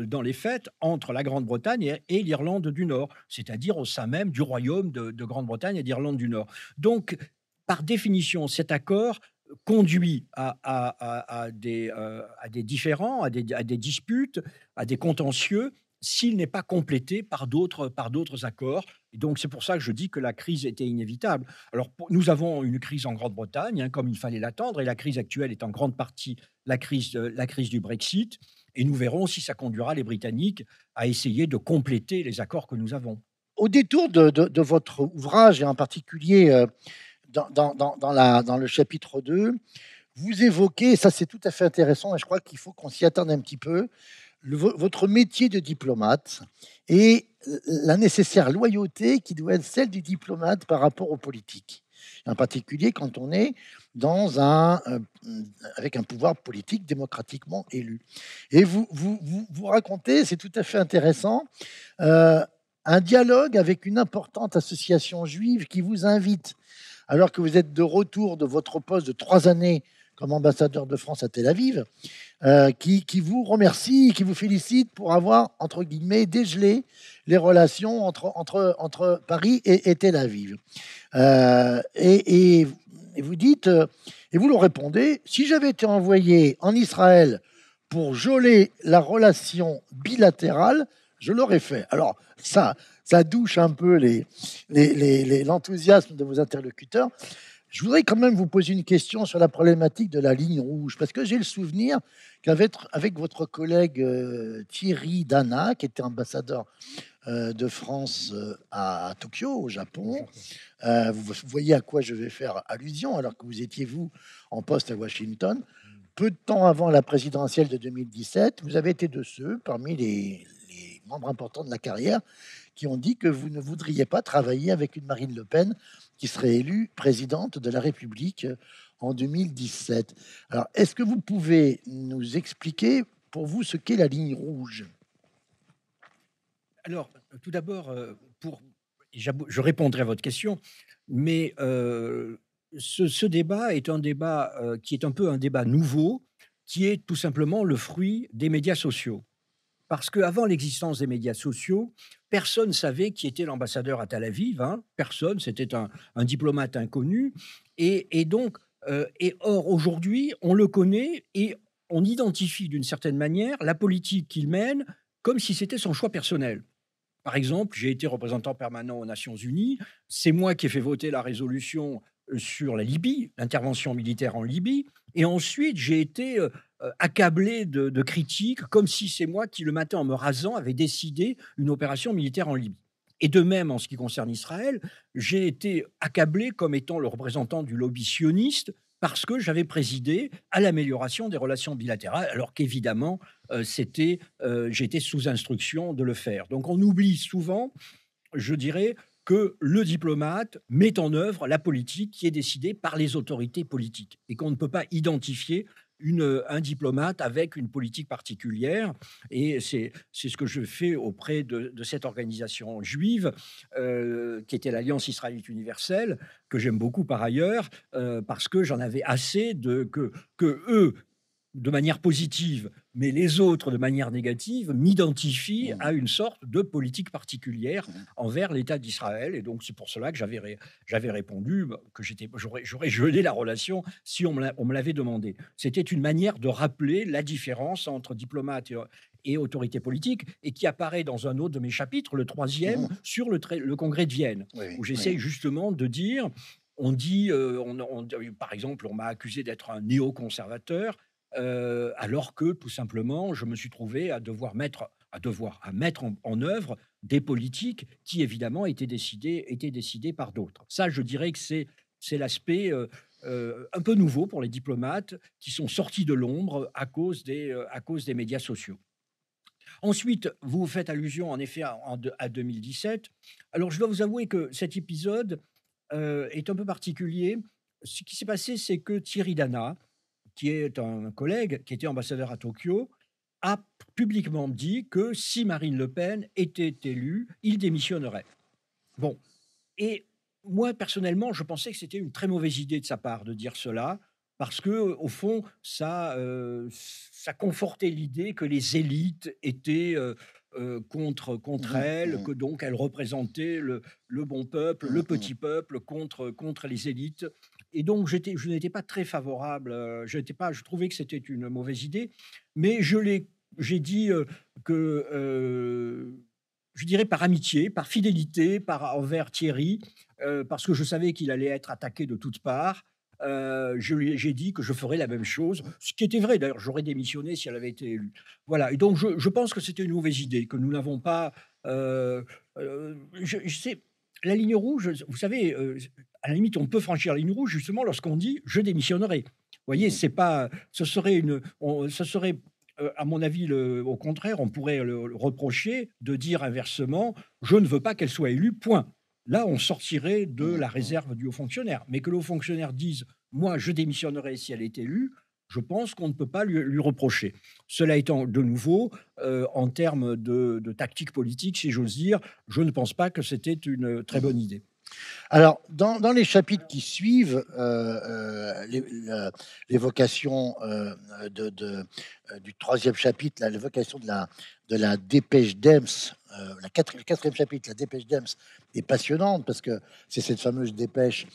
dans les faits entre la Grande-Bretagne et, l'Irlande du Nord, c'est-à-dire au sein même du royaume de, de Grande-Bretagne et d'Irlande du Nord. Donc par définition, cet accord conduit à, à, des, euh, à des, différends, à des, disputes, à des contentieux, s'il n'est pas complété par d'autres par d'autres accords. Et donc c'est pour ça que je dis que la crise était inévitable. Alors nous avons une crise en Grande-Bretagne, hein, comme il fallait l'attendre, et la crise actuelle est en grande partie la crise euh, la crise du Brexit. Et nous verrons si ça conduira les Britanniques à essayer de compléter les accords que nous avons. Au détour de, votre ouvrage et en particulier euh, dans, la, dans le chapitre 2, vous évoquez, et ça c'est tout à fait intéressant, et je crois qu'il faut qu'on s'y attende un petit peu, votre métier de diplomate et la nécessaire loyauté qui doit être celle du diplomate par rapport aux politiques. En particulier quand on est dans un, euh, avec un pouvoir politique démocratiquement élu. Et vous, vous, racontez, c'est tout à fait intéressant, euh, un dialogue avec une importante association juive qui vous invite alors que vous êtes de retour de votre poste de trois années comme ambassadeur de France à Tel Aviv, euh, qui, vous remercie, qui vous félicite pour avoir, entre guillemets, dégelé les relations entre, Paris et, Tel Aviv. Euh, et, et, vous dites, euh, et vous leur répondez, si j'avais été envoyé en Israël pour geler la relation bilatérale, je l'aurais fait. Alors, ça, ça douche un peu l'enthousiasme les, de vos interlocuteurs. Je voudrais quand même vous poser une question sur la problématique de la ligne rouge, parce que j'ai le souvenir qu'avec avec votre collègue euh, Thierry Dana, qui était ambassadeur euh, de France euh, à Tokyo, au Japon, vous voyez à quoi je vais faire allusion, alors que vous étiez, vous, en poste à Washington, peu de temps avant la présidentielle de 2017, vous avez été de ceux, parmi les, membres importants de la carrière, qui ont dit que vous ne voudriez pas travailler avec une Marine Le Pen qui serait élue présidente de la République euh, en 2017. Alors, est-ce que vous pouvez nous expliquer pour vous ce qu'est la ligne rouge Alors, tout d'abord, euh, pour, je répondrai à votre question, mais euh, ce, débat est un débat qui est un peu un débat nouveau, qui est tout simplement le fruit des médias sociaux. Parce qu'avant l'existence des médias sociaux, personne ne savait qui était l'ambassadeur à Tel Aviv. Hein. Personne, c'était un, diplomate inconnu. Et, donc, euh, et or, aujourd'hui, on le connaît et on identifie d'une certaine manière la politique qu'il mène comme si c'était son choix personnel. Par exemple, j'ai été représentant permanent aux Nations Unies. C'est moi qui ai fait voter la résolution euh, sur la Libye, l'intervention militaire en Libye. Et ensuite, j'ai été euh, euh, accablé de, critiques, comme si c'est moi qui, le matin, en me rasant, avait décidé une opération militaire en Libye. Et de même, en ce qui concerne Israël, j'ai été accablé comme étant le représentant du lobby sioniste parce que j'avais présidé à l'amélioration des relations bilatérales, alors qu'évidemment, euh, j'étais sous instruction de le faire. Donc on oublie souvent, je dirais, que le diplomate met en œuvre la politique qui est décidée par les autorités politiques et qu'on ne peut pas identifier une, un diplomate avec une politique particulière. Et c'est ce que je fais auprès de, cette organisation juive, euh, qui était l'Alliance israélite universelle, que j'aime beaucoup par ailleurs, euh, parce que j'en avais assez de que, que eux, de manière positive, mais les autres de manière négative, m'identifient mmh. à une sorte de politique particulière mmh. envers l'État d'Israël. Et donc, c'est pour cela que j'avais, j'avais répondu bah, que j'étais, j'aurais, j'aurais gelé la relation si on me, l'avait demandé. C'était une manière de rappeler la différence entre diplomate et, autorité politique, et qui apparaît dans un autre de mes chapitres, le troisième, mmh. sur le, congrès de Vienne, où j'essaie justement de dire on dit, euh, par exemple, on m'a accusé d'être un néoconservateur. Euh, alors que tout simplement, je me suis trouvé à devoir mettre à à mettre en, œuvre des politiques qui évidemment étaient décidées étaient décidées par d'autres. Ça, je dirais que c'est l'aspect euh, euh, un peu nouveau pour les diplomates qui sont sortis de l'ombre à cause des à cause des médias sociaux. Ensuite, vous faites allusion en effet à 2017. Alors, je dois vous avouer que cet épisode est un peu particulier. Ce qui s'est passé, c'est que Thierry Dana, qui est un collègue, qui était ambassadeur à Tokyo, a publiquement dit que si Marine Le Pen était élue, il démissionnerait. Bon. Et moi, personnellement, je pensais que c'était une très mauvaise idée de sa part de dire cela, parce que, au fond, ça, euh, ça confortait l'idée que les élites étaient. Euh, euh, contre, contre mmh, elle, mmh. que donc elle représentait le, bon peuple, le mmh, petit peuple contre, contre les élites et donc, je n'étais pas très favorable. Euh, pas, je trouvais que c'était une mauvaise idée. Mais je l'ai, j'ai dit euh, que, euh, je dirais par amitié, par fidélité, par envers Thierry, parce que je savais qu'il allait être attaqué de toutes parts. Euh, j'ai dit que je ferais la même chose, ce qui était vrai. D'ailleurs, j'aurais démissionné si elle avait été élue. Voilà. Et donc, je, pense que c'était une mauvaise idée, que nous n'avons pas. je, je sais, la ligne rouge, vous savez, euh, à la limite, on peut franchir la ligne rouge justement lorsqu'on dit je démissionnerai. Vous voyez, mm. c'est pas, ce serait une, ce serait euh, à mon avis, au contraire, on pourrait le reprocher de dire inversement je ne veux pas qu'elle soit élue, point. Là, on sortirait de la réserve du haut fonctionnaire. Mais que le haut fonctionnaire dise moi, je démissionnerai si elle est élue, je pense qu'on ne peut pas lui, reprocher. Cela étant, de nouveau, euh, en termes de, tactique politique, si j'ose dire, je ne pense pas que c'était une très bonne idée. Alors, dans, les chapitres qui suivent, euh, euh, l'évocation du troisième chapitre, l'évocation de la, dépêche d'Ems, la le quatrième chapitre, la dépêche d'Ems, est passionnante parce que c'est cette fameuse dépêche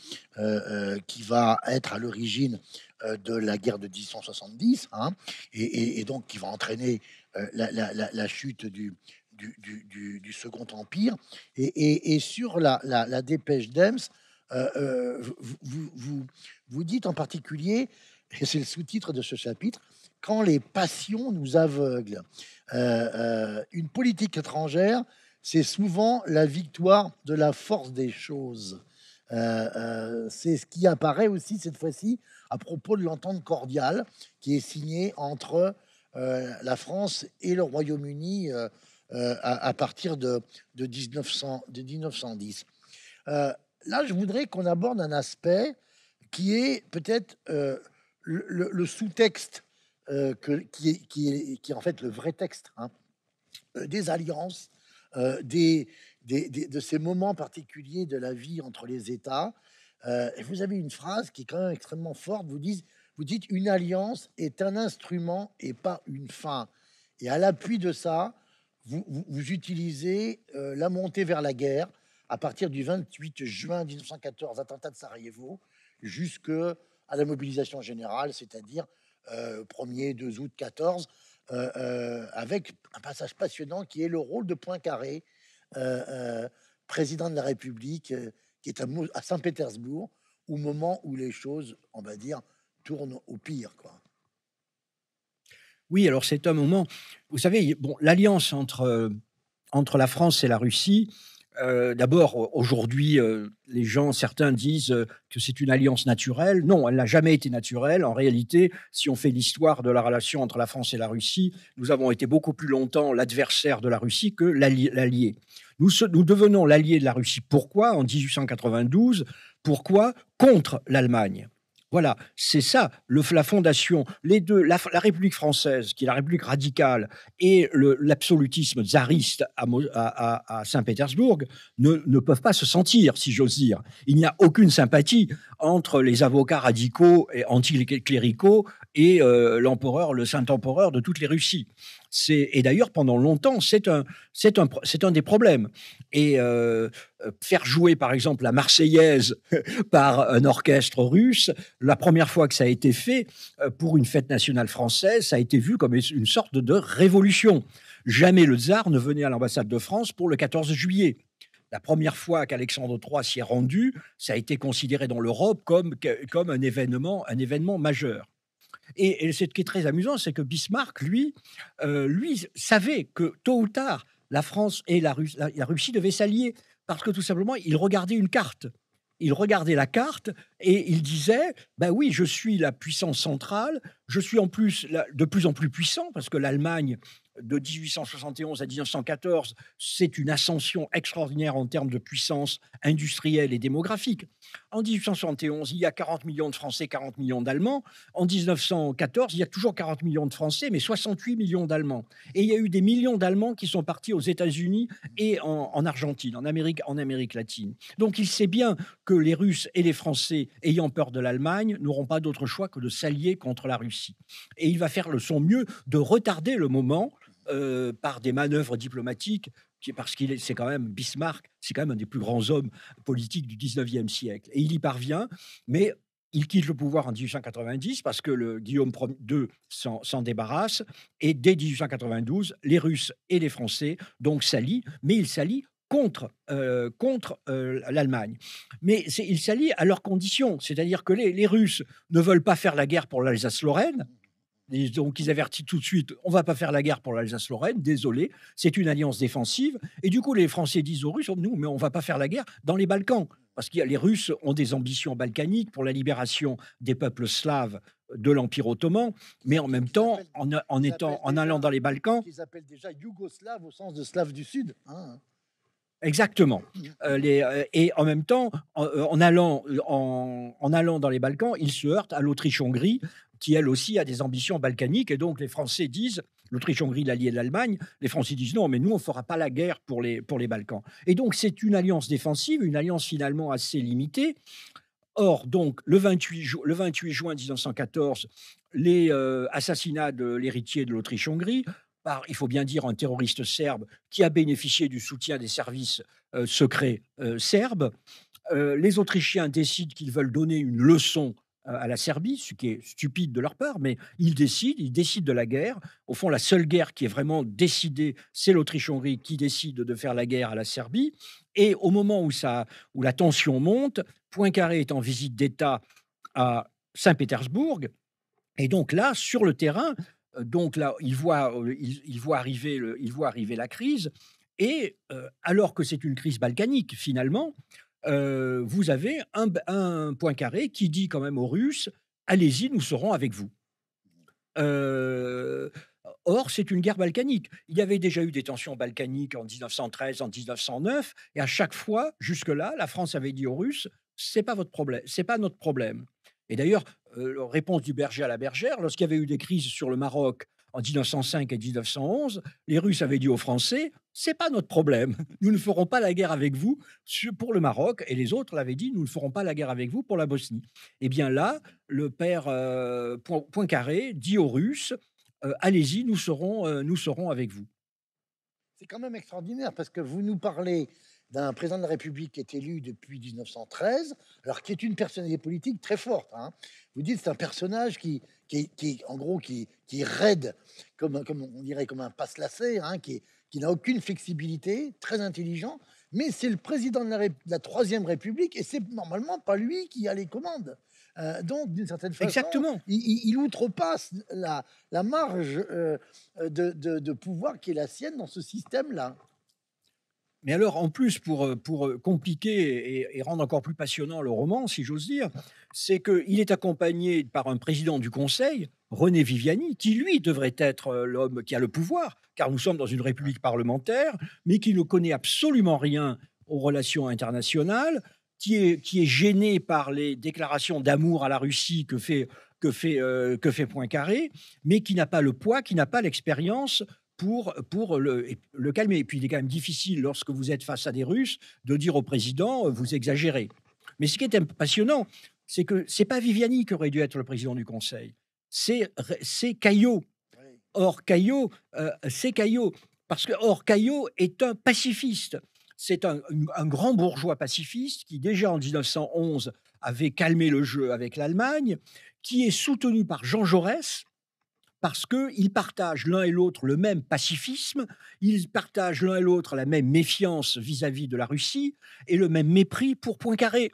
qui va être à l'origine euh, de la guerre de 1070 hein, et, donc qui va entraîner euh, la, chute du, Second Empire. Et, sur la, dépêche d'Ems, euh, vous, vous, dites en particulier, et c'est le sous-titre de ce chapitre, quand les passions nous aveuglent. une politique étrangère, c'est souvent la victoire de la force des choses. c'est ce qui apparaît aussi cette fois-ci à propos de l'entente cordiale qui est signée entre euh, la France et le Royaume-Uni euh, euh, à, partir de, 1900, 1910. là, je voudrais qu'on aborde un aspect qui est peut-être le, sous-texte, qui, est, qui, est, en fait le vrai texte, hein, des alliances, de ces moments particuliers de la vie entre les États, euh, vous avez une phrase qui est quand même extrêmement forte. Vous, dites, vous dites une alliance est un instrument et pas une fin. Et à l'appui de ça, vous, utilisez euh, la montée vers la guerre à partir du 28 juin 1914, attentat de Sarajevo, jusqu'à la mobilisation générale, c'est-à-dire 1er euh, 2 août 14, avec un passage passionnant qui est le rôle de Poincaré, président de la République qui est à, Saint-Pétersbourg, au moment où les choses, on va dire, tournent au pire. Quoi. Oui, alors c'est un moment. Vous savez, bon, l'alliance entre, euh, entre la France et la Russie, euh, d'abord, aujourd'hui, euh, les gens, certains disent euh, que c'est une alliance naturelle. Non, elle n'a jamais été naturelle. En réalité, si on fait l'histoire de la relation entre la France et la Russie, nous avons été beaucoup plus longtemps l'adversaire de la Russie que l'allié. Nous, nous devenons l'allié de la Russie. Pourquoi En 1892. Pourquoi Contre l'Allemagne. Voilà, c'est ça la fondation. Les deux, la, République française, qui est la République radicale, et l'absolutisme tsariste à, Saint-Pétersbourg ne, ne, peuvent pas se sentir, si j'ose dire. Il n'y a aucune sympathie entre les avocats radicaux et anticléricaux et euh, l'empereur, le Saint-Empereur de toutes les Russies. Et d'ailleurs, pendant longtemps, c'est un, un, un des problèmes. Et euh, euh, faire jouer, par exemple, la Marseillaise par un orchestre russe, la première fois que ça a été fait pour une fête nationale française, ça a été vu comme une sorte de révolution. Jamais le tsar ne venait à l'ambassade de France pour le 14 juillet. La première fois qu'Alexandre III s'y est rendu, ça a été considéré dans l'Europe comme, comme un, événement, un événement majeur. Et, ce qui est très amusant, c'est que Bismarck, lui, euh, lui savait que tôt ou tard, la France et la, Russie, devaient s'allier parce que tout simplement, il regardait une carte. Il regardait la carte et il disait Ben oui, je suis la puissance centrale, je suis en plus de plus en plus puissant parce que l'Allemagne de 1871 à 1914, c'est une ascension extraordinaire en termes de puissance industrielle et démographique. En 1871, il y a 40 millions de Français, 40 millions d'Allemands. En 1914, il y a toujours 40 millions de Français, mais 68 millions d'Allemands. Et il y a eu des millions d'Allemands qui sont partis aux États-Unis et en, Argentine, en Amérique, en Amérique latine. Donc il sait bien que les Russes et les Français, ayant peur de l'Allemagne, n'auront pas d'autre choix que de s'allier contre la Russie. Et il va faire le son mieux de retarder le moment euh, par des manœuvres diplomatiques, parce qu'il c'est quand même Bismarck, c'est quand même un des plus grands hommes politiques du 19e siècle. Et il y parvient, mais il quitte le pouvoir en 1890 parce que le Guillaume II s'en, débarrasse. Et dès 1892, les Russes et les Français donc s'allient, mais ils s'allient contre, euh, contre euh, l'Allemagne. Mais ils s'allient à leurs conditions, c'est-à-dire que les Russes ne veulent pas faire la guerre pour l'Alsace-Lorraine, donc ils avertissent tout de suite, on va pas faire la guerre pour l'Alsace-Lorraine, désolé, c'est une alliance défensive. Et du coup, les Français disent aux Russes, nous, mais on va pas faire la guerre dans les Balkans, parce que les Russes ont des ambitions balkaniques pour la libération des peuples slaves de l'Empire ottoman, mais en même temps, en, allant dans les Balkans... Ils appellent déjà Yougoslave au sens de slave du Sud. Hein. Exactement. Euh, euh, et en même temps, euh, allant, en, allant dans les Balkans, ils se heurtent à l'Autriche-Hongrie, qui elle aussi a des ambitions balkaniques. Et donc les Français disent, l'Autriche-Hongrie, l'allié de l'Allemagne, les Français disent non, mais nous, on ne fera pas la guerre pour les, pour les Balkans. Et donc c'est une alliance défensive, une alliance finalement assez limitée. Or, donc, le 28, le 28 juin 1914, les euh, assassinats de l'héritier de l'Autriche-Hongrie, par, il faut bien dire, un terroriste serbe qui a bénéficié du soutien des services euh, secrets euh, serbes. les Autrichiens décident qu'ils veulent donner une leçon à la Serbie, ce qui est stupide de leur part, mais ils décident, ils décident de la guerre. Au fond, la seule guerre qui est vraiment décidée, c'est l'Autriche-Hongrie qui décide de faire la guerre à la Serbie. Et au moment où, ça, où la tension monte, Poincaré est en visite d'État à Saint-Pétersbourg. Et donc là, sur le terrain, euh, donc là, il voit, euh, il, voit, arriver, il voit arriver la crise. Et euh, alors que c'est une crise balkanique, finalement, vous avez un, point carré qui dit quand même aux Russes, allez-y, nous serons avec vous. or, c'est une guerre balkanique. Il y avait déjà eu des tensions balkaniques en 1913, en 1909, et à chaque fois, jusque-là, la France avait dit aux Russes, c'est pas votre problème, c'est pas notre problème. Et d'ailleurs, réponse du berger à la bergère, lorsqu'il y avait eu des crises sur le Maroc en 1905 et 1911, les Russes avaient dit aux Français c'est pas notre problème. Nous ne ferons pas la guerre avec vous pour le Maroc. Et les autres l'avaient dit nous ne ferons pas la guerre avec vous pour la Bosnie. Et eh bien là, le père euh, Poincaré dit aux Russes euh, allez-y, nous serons, euh, nous serons avec vous. C'est quand même extraordinaire parce que vous nous parlez d'un président de la République qui est élu depuis 1913, alors qui est une personnalité politique très forte. Hein. Vous dites c'est un personnage qui, qui, qui en gros, qui, qui est raide, comme, comme on dirait, comme un passe lacet hein, qui, qui n'a aucune flexibilité, très intelligent. Mais c'est le président de la, la Troisième République et c'est normalement pas lui qui a les commandes. Euh, donc, d'une certaine façon, Exactement. Il, outrepasse la, la marge euh, de, de, de, pouvoir qui est la sienne dans ce système-là. Mais alors, en plus, pour, euh, pour euh, compliquer et, rendre encore plus passionnant le roman, si j'ose dire, c'est qu'il est accompagné par un président du Conseil, René Viviani, qui lui devrait être euh, l'homme qui a le pouvoir, car nous sommes dans une république parlementaire, mais qui ne connaît absolument rien aux relations internationales, qui est, qui est gêné par les déclarations d'amour à la Russie que fait fait, que fait Poincaré, mais qui n'a pas le poids, qui n'a pas l'expérience pour, le, le, calmer. Et puis il est quand même difficile, lorsque vous êtes face à des Russes, de dire au président, euh, vous exagérez. Mais ce qui est passionnant, c'est que ce n'est pas Viviani qui aurait dû être le président du Conseil, c'est Caillot. Or, Caillot, euh, c'est Caillot. Parce que, or, Caillot est un pacifiste. C'est un, un, grand bourgeois pacifiste qui, déjà en 1911, avait calmé le jeu avec l'Allemagne, qui est soutenu par Jean Jaurès, parce qu'ils partagent l'un et l'autre le même pacifisme, ils partagent l'un et l'autre la même méfiance vis-à-vis de la Russie et le même mépris pour Poincaré.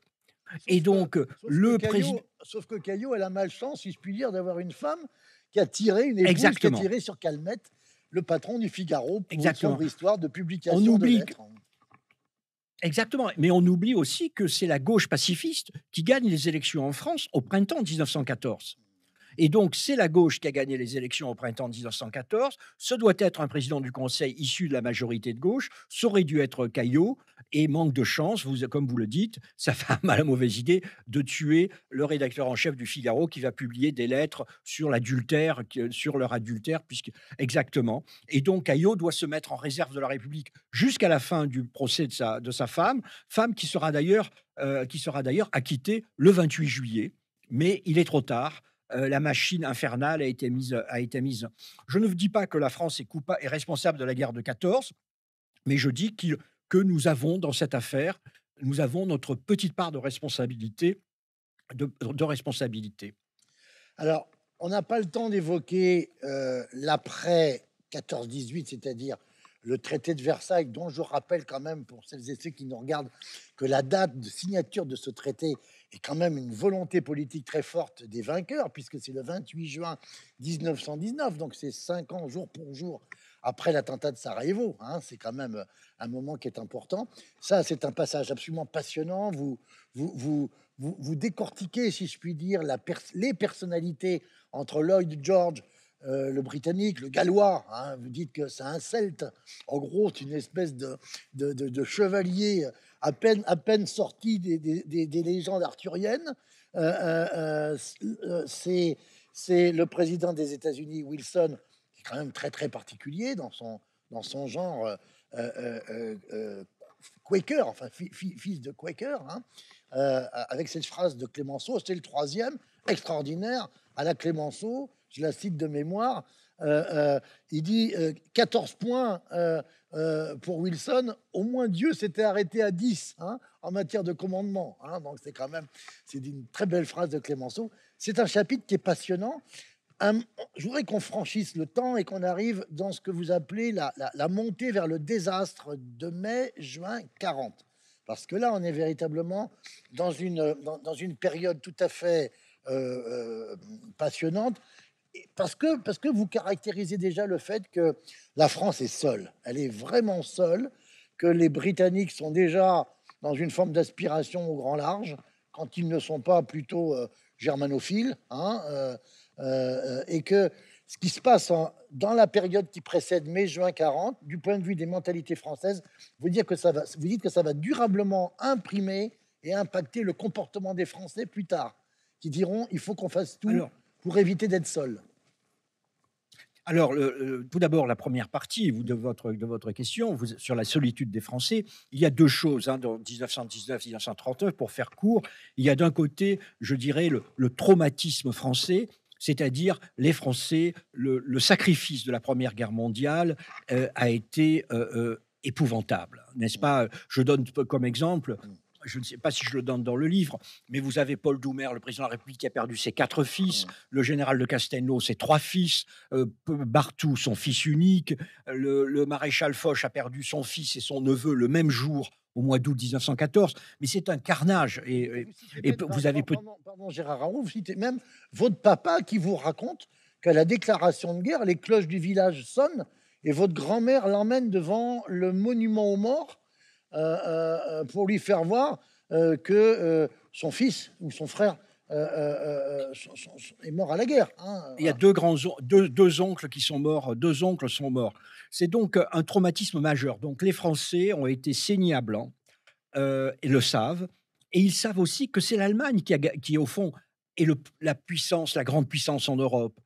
Sauf et donc, que, le président. Sauf que Caillot a la malchance, si je puis dire, d'avoir une femme qui a tiré une tiré sur Calmette, le patron du Figaro, pour son histoire de publication. On oublie. De Exactement. Mais on oublie aussi que c'est la gauche pacifiste qui gagne les élections en France au printemps 1914. Et donc, c'est la gauche qui a gagné les élections au printemps 1914. Ce doit être un président du Conseil issu de la majorité de gauche. Ça aurait dû être Caillot. Et manque de chance, comme vous le dites, sa femme a la mauvaise idée de tuer le rédacteur en chef du Figaro qui va publier des lettres sur l'adultère, euh, sur leur adultère, puisque exactement. Et donc, Caillot doit se mettre en réserve de la République jusqu'à la fin du procès de sa, de sa femme, femme qui sera d'ailleurs acquittée euh, qui sera d'ailleurs le 28 juillet. Mais il est trop tard. Euh, la machine infernale a été, mise, a été mise. Je ne dis pas que la France est, coupable, est responsable de la guerre de 14, mais je dis que nous avons dans cette affaire, nous avons notre petite part de responsabilité. De, responsabilité. Alors, on n'a pas le temps d'évoquer euh, l'après 14-18, c'est-à-dire le traité de Versailles, dont je rappelle quand même, pour celles et ceux qui nous regardent, que la date de signature de ce traité et quand même une volonté politique très forte des vainqueurs, puisque c'est le 28 juin 1919, donc c'est cinq ans jour pour jour après l'attentat de Sarajevo. Hein, c'est quand même euh, un moment qui est important. Ça, c'est un passage absolument passionnant. Vous, vous, vous, vous, vous décortiquez, si je puis dire, la les personnalités entre Lloyd George, euh, le britannique, le gallois. Hein. vous dites que c'est un celte. En gros, c'est une espèce de, de, de, de chevalier à peine, à peine sorti des, légendes arthuriennes. Euh, euh, euh, c'est, le président des États-Unis, Wilson, qui est quand même très très particulier dans son, dans son genre Quaker, enfin fils de Quaker, hein. avec cette phrase de Clémenceau, C'était le troisième, extraordinaire, à la Clémenceau, je la cite de mémoire, il dit 14 points euh, pour Wilson, au moins Dieu s'était arrêté à 10 hein, en matière de commandement. Hein. donc c'est quand même, c'est une très belle phrase de Clémenceau. C'est un chapitre qui est passionnant. je voudrais qu'on franchisse le temps et qu'on arrive dans ce que vous appelez la, montée vers le désastre de mai-juin 40. Parce que là, on est véritablement dans une, dans, une période tout à fait euh, euh, passionnante parce que, parce que vous caractérisez déjà le fait que la France est seule. Elle est vraiment seule, que les Britanniques sont déjà dans une forme d'aspiration au grand large, quand ils ne sont pas plutôt euh, germanophiles, hein, euh, euh, et que ce qui se passe dans la période qui précède mai-juin 40, du point de vue des mentalités françaises, vous, dire que ça va, vous dites que ça va durablement imprimer et impacter le comportement des Français plus tard, qui diront il faut qu'on fasse tout pour éviter d'être seul. Alors, tout d'abord, la première partie de, votre, votre question sur la solitude des Français. Il y a deux choses hein, dans 1919-1939, pour faire court. Il y a d'un côté, je dirais, le, traumatisme français c'est-à-dire les Français, le, sacrifice de la Première Guerre mondiale euh, a été euh, euh, épouvantable, n'est-ce pas Je donne comme exemple mmh je ne sais pas si je le donne dans le livre, mais vous avez Paul Doumer, le président de la République, qui a perdu ses quatre fils, mmh. le général de Castelnau, ses trois fils, euh, Bartou, son fils unique, le, maréchal Foch a perdu son fils et son neveu le même jour au mois d'août 1914, mais c'est un carnage. Et, vous avez avez... Pardon, pardon Gérard Raoult, vous même votre papa qui vous raconte qu'à la déclaration de guerre, les cloches du village sonnent et votre grand-mère l'emmène devant le monument aux morts euh, euh, euh, pour lui faire voir que son fils ou son frère est mort à la guerre. Hein, Il y a deux, grands, deux, deux, oncles qui sont morts, deux oncles sont morts. C'est donc un traumatisme majeur. Donc les Français ont été saignés à hein, blanc euh, et le savent. Et ils savent aussi que c'est l'Allemagne qui, au fond, est le, la puissance, la grande puissance en Europe.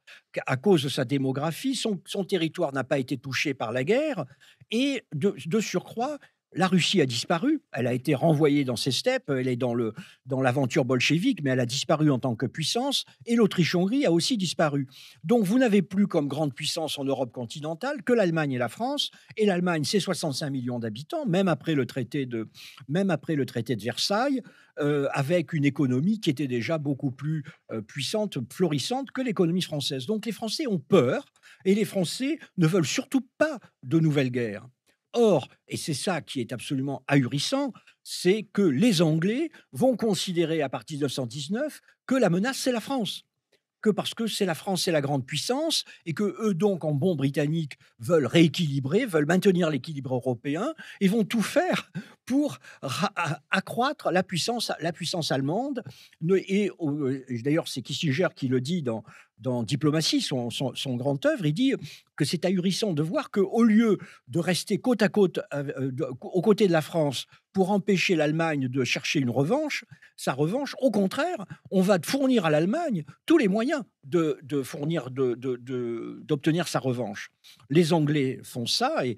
À cause de sa démographie, son, territoire n'a pas été touché par la guerre. Et de, de surcroît, la Russie a disparu, elle a été renvoyée dans ses steppes, elle est dans, l'aventure bolchevique, mais elle a disparu en tant que puissance, et l'Autriche-Hongrie a aussi disparu. Donc vous n'avez plus comme grande puissance en Europe continentale que l'Allemagne et la France, et l'Allemagne, c'est 65 millions d'habitants, même après le traité de, même après le traité de Versailles, euh, avec une économie qui était déjà beaucoup plus euh, puissante, florissante que l'économie française. Donc les Français ont peur, et les Français ne veulent surtout pas de nouvelles guerres. Or, et c'est ça qui est absolument ahurissant, c'est que les Anglais vont considérer à partir de 1919 que la menace, c'est la France que parce que c'est la France c'est la grande puissance, et que eux donc, en bon britannique, veulent rééquilibrer, veulent maintenir l'équilibre européen, et vont tout faire pour accroître la puissance, la puissance allemande. Et, et euh, d'ailleurs, c'est Kissinger qui le dit dans dans Diplomatie, son, grand grande œuvre, il dit que c'est ahurissant de voir qu'au lieu de rester côte à côte, euh, aux côtés de la France, pour empêcher l'Allemagne de chercher une revanche, sa revanche, au contraire, on va fournir à l'Allemagne tous les moyens de, d'obtenir sa revanche. Les Anglais font ça et,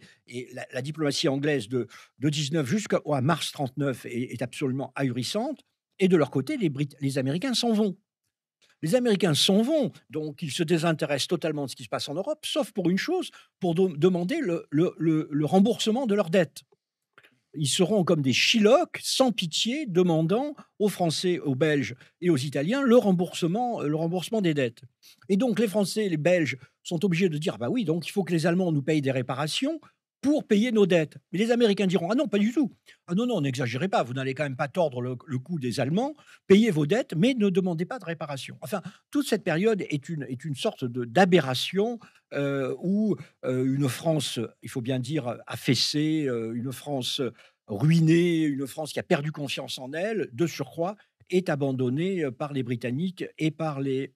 la, diplomatie anglaise de, 19 jusqu'à mars 39 est, absolument ahurissante. Et de leur côté, les Américains s'en vont. Les Américains s'en vont, donc ils se désintéressent totalement de ce qui se passe en Europe, sauf pour une chose, pour demander le, remboursement de leurs dettes ils seront comme des chilocs, sans pitié, demandant aux Français, aux Belges et aux Italiens le remboursement, euh, le remboursement des dettes. Et donc les Français, et les Belges sont obligés de dire, bah oui, donc il faut que les Allemands nous payent des réparations, pour payer nos dettes. Mais les Américains diront Ah non, pas du tout. Ah non, non, n'exagérez pas, vous n'allez quand même pas tordre le, cou des Allemands, payez vos dettes, mais ne demandez pas de réparation. Enfin, toute cette période est une, est une sorte d'aberration euh, où euh, une France, il faut bien dire, affaissée, euh, une France ruinée, une France qui a perdu confiance en elle, de surcroît, est abandonnée par les Britanniques et par les,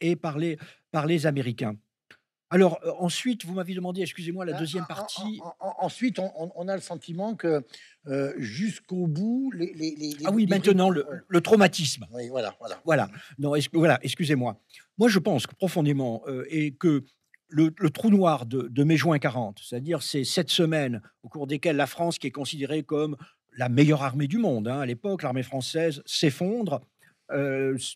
et par par les Américains. Alors euh, ensuite, vous m'avez demandé, excusez-moi, la euh, deuxième partie. ensuite, on, a le sentiment que euh, jusqu'au bout, les, ah oui, maintenant le, traumatisme. Oui, voilà, voilà. Voilà. Non, voilà. Excusez-moi. Moi, je pense profondément et que le, trou noir de, mai-juin 40, c'est-à-dire ces sept semaines au cours desquelles la France, qui est considérée comme la meilleure armée du monde hein, à l'époque, l'armée française s'effondre.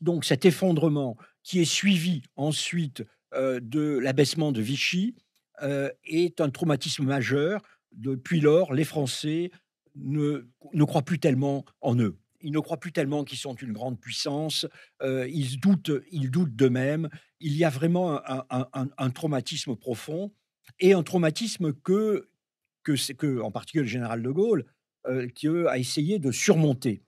donc cet effondrement qui est suivi ensuite euh, de l'abaissement de Vichy euh, est un traumatisme majeur. Depuis lors, les Français ne, croient plus tellement en eux ils ne croient plus tellement qu'ils sont une grande puissance, euh, ils doutent, ils doutent d'eux-mêmes. Il y a vraiment un, traumatisme profond et un traumatisme que, que, en particulier le général de Gaulle, qui a essayé de surmonter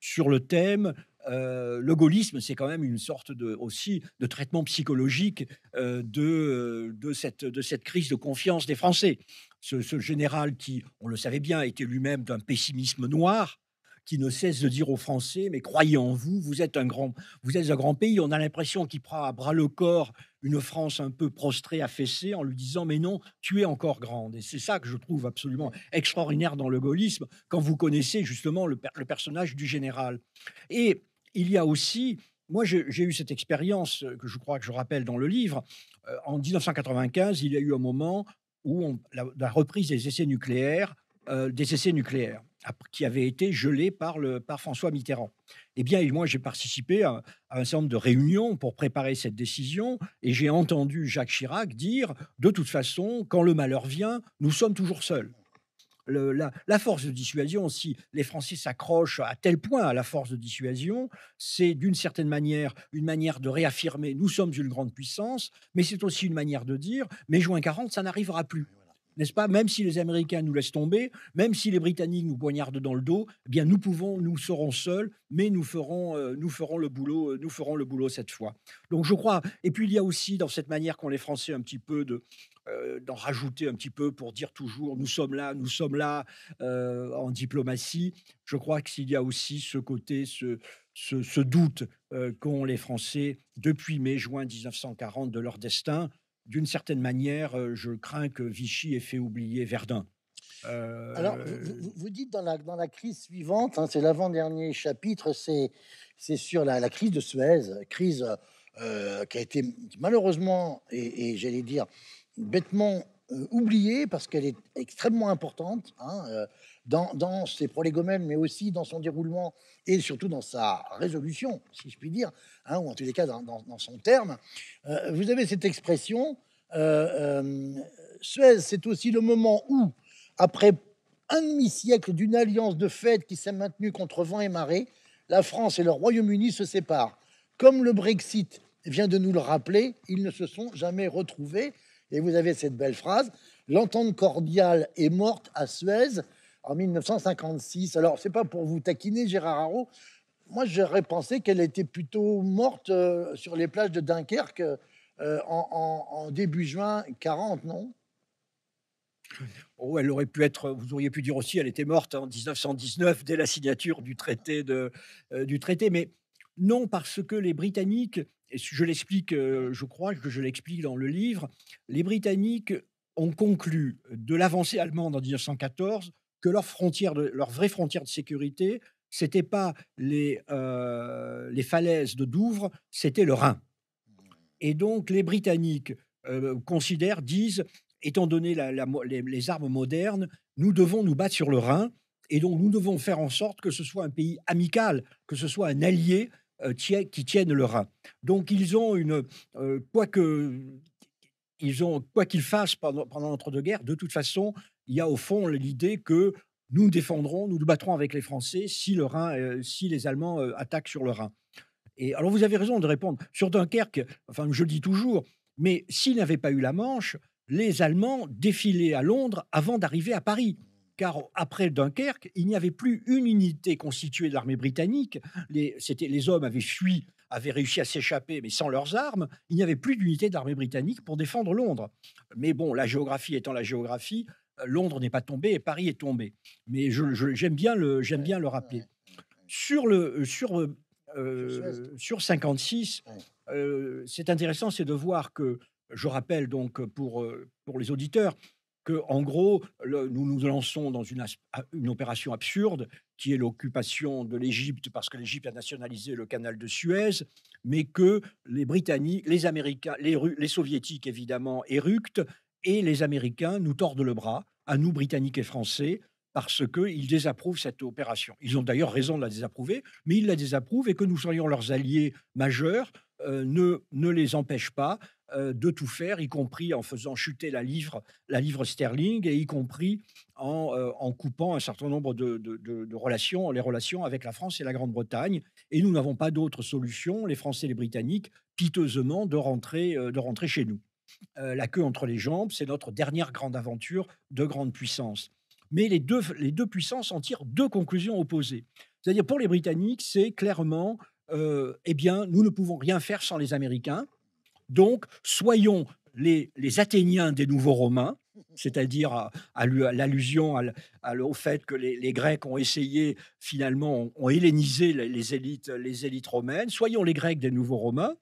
sur le thème euh, le gaullisme, c'est quand même une sorte de, aussi de traitement psychologique euh, de, euh, de, cette, de cette crise de confiance des Français. Ce, général qui, on le savait bien, était lui-même d'un pessimisme noir, qui ne cesse de dire aux Français mais croyez en vous, vous êtes un grand, vous êtes un grand pays. On a l'impression qu'il prend à bras le corps une France un peu prostrée, affaissée, en lui disant mais non, tu es encore grande. Et c'est ça que je trouve absolument extraordinaire dans le gaullisme quand vous connaissez justement le, le personnage du général. Et il y a aussi, moi j'ai eu cette expérience euh, que je crois que je rappelle dans le livre, euh, en 1995, il y a eu un moment où la, reprise des essais nucléaires, euh, des essais nucléaires qui avaient été gelés par, le, par François Mitterrand. Eh bien, moi, j'ai participé à, à, un certain nombre de réunions pour préparer cette décision et j'ai entendu Jacques Chirac dire, de toute façon, quand le malheur vient, nous sommes toujours seuls la, la, force de dissuasion, si les Français s'accrochent à tel point à la force de dissuasion, c'est d'une certaine manière une manière de réaffirmer nous sommes une grande puissance, mais c'est aussi une manière de dire mais juin 40, ça n'arrivera plus n'est-ce pas Même si les Américains nous laissent tomber, même si les Britanniques nous poignardent dans le dos, eh bien nous pouvons, nous serons seuls, mais nous ferons, euh, nous ferons le boulot, euh, nous ferons le boulot cette fois. Donc je crois. Et puis il y a aussi dans cette manière qu'ont les Français un petit peu de euh, d'en rajouter un petit peu pour dire toujours nous sommes là, nous sommes là en diplomatie. Je crois qu'il y a aussi ce côté, ce, ce, ce doute qu'ont les Français depuis mai-juin 1940 de leur destin d'une certaine manière, euh, je crains que Vichy ait fait oublier Verdun. Alors, vous, euh, dites dans la, crise suivante, hein, c'est l'avant-dernier chapitre, c'est sur la, crise de Suez, crise euh, qui a été malheureusement, et, j'allais dire bêtement, oubliée parce qu'elle est extrêmement importante. Hein, dans, ses prolégomènes, mais aussi dans son déroulement et surtout dans sa résolution, si je puis dire, hein, ou en tous les cas dans, son terme, euh, vous avez cette expression euh, euh, Suez, c'est aussi le moment où, après un demi-siècle d'une alliance de fait qui s'est maintenue contre vent et marée, la France et le Royaume-Uni se séparent. Comme le Brexit vient de nous le rappeler, ils ne se sont jamais retrouvés. Et vous avez cette belle phrase L'entente cordiale est morte à Suez en 1956. Alors, c'est pas pour vous taquiner, Gérard Haro. Moi, j'aurais pensé qu'elle était plutôt morte euh, sur les plages de Dunkerque euh, en, début juin 40, non Oh, elle aurait pu être, vous auriez pu dire aussi, elle était morte en 1919 dès la signature du traité de, euh, du traité. Mais non, parce que les Britanniques, et je l'explique, je crois que je l'explique dans le livre, les Britanniques ont conclu de l'avancée allemande en 1914 que leur frontières, de, leur vraie frontières de sécurité, c'était pas les, euh, les falaises de Douvres, c'était le Rhin. Mmh. Et donc les Britanniques euh, considèrent, disent, étant donné la, les, armes modernes, nous devons nous battre sur le Rhin, et donc nous devons faire en sorte que ce soit un pays amical, que ce soit un allié euh, qui tienne le Rhin. Donc ils ont une, que ils ont, quoi qu'ils fassent pendant, pendant l'entre-deux-guerres, de toute façon, il y a au fond l'idée que nous défendrons, nous nous battrons avec les Français si, le Rhin, euh, si les Allemands euh, attaquent sur le Rhin. Et alors vous avez raison de répondre. Sur Dunkerque, enfin je le dis toujours, mais s'il n'avait pas eu la Manche, les Allemands défilaient à Londres avant d'arriver à Paris. Car après Dunkerque, il n'y avait plus une unité constituée de l'armée britannique. Les, les hommes avaient fui, avaient réussi à s'échapper, mais sans leurs armes. Il n'y avait plus d'unité de l'armée britannique pour défendre Londres. Mais bon, la géographie étant la géographie, Londres n'est pas tombé et Paris est tombé. Mais j'aime bien, le, rappeler. Sur, le, euh, sur, 56, euh, euh, c'est intéressant, c'est de voir que, je rappelle donc pour, les auditeurs, que en gros, nous nous lançons dans ah, une, opération absurde qui est l'occupation de l'Égypte parce que l'Égypte a nationalisé le canal de Suez, mais que les Britanniques, les Américains, les, les Soviétiques évidemment éructent et les Américains nous tordent le bras, à nous, Britanniques et Français, parce qu'ils désapprouvent cette opération. Ils ont d'ailleurs raison de la désapprouver, mais ils la désapprouvent et que nous soyons leurs alliés majeurs euh, ne, les empêche pas euh, de tout faire, y compris en faisant chuter la livre, sterling et y compris en, euh, coupant un certain nombre de, relations, les relations avec la France et la Grande-Bretagne. Et nous n'avons pas d'autre solution, les Français et les Britanniques, piteusement, de rentrer, de rentrer chez nous. Euh, la queue entre les jambes, c'est notre dernière grande aventure de grande puissance. Mais les deux, les deux puissances en tirent deux conclusions opposées. C'est-à-dire pour les Britanniques, c'est clairement, euh, eh bien, nous ne pouvons rien faire sans les Américains, donc soyons les, Athéniens des nouveaux Romains, c'est-à-dire à, l'allusion au fait que les, Grecs ont essayé, finalement, ont, hélénisé hellénisé les, élites, les élites romaines. Soyons les Grecs des nouveaux Romains.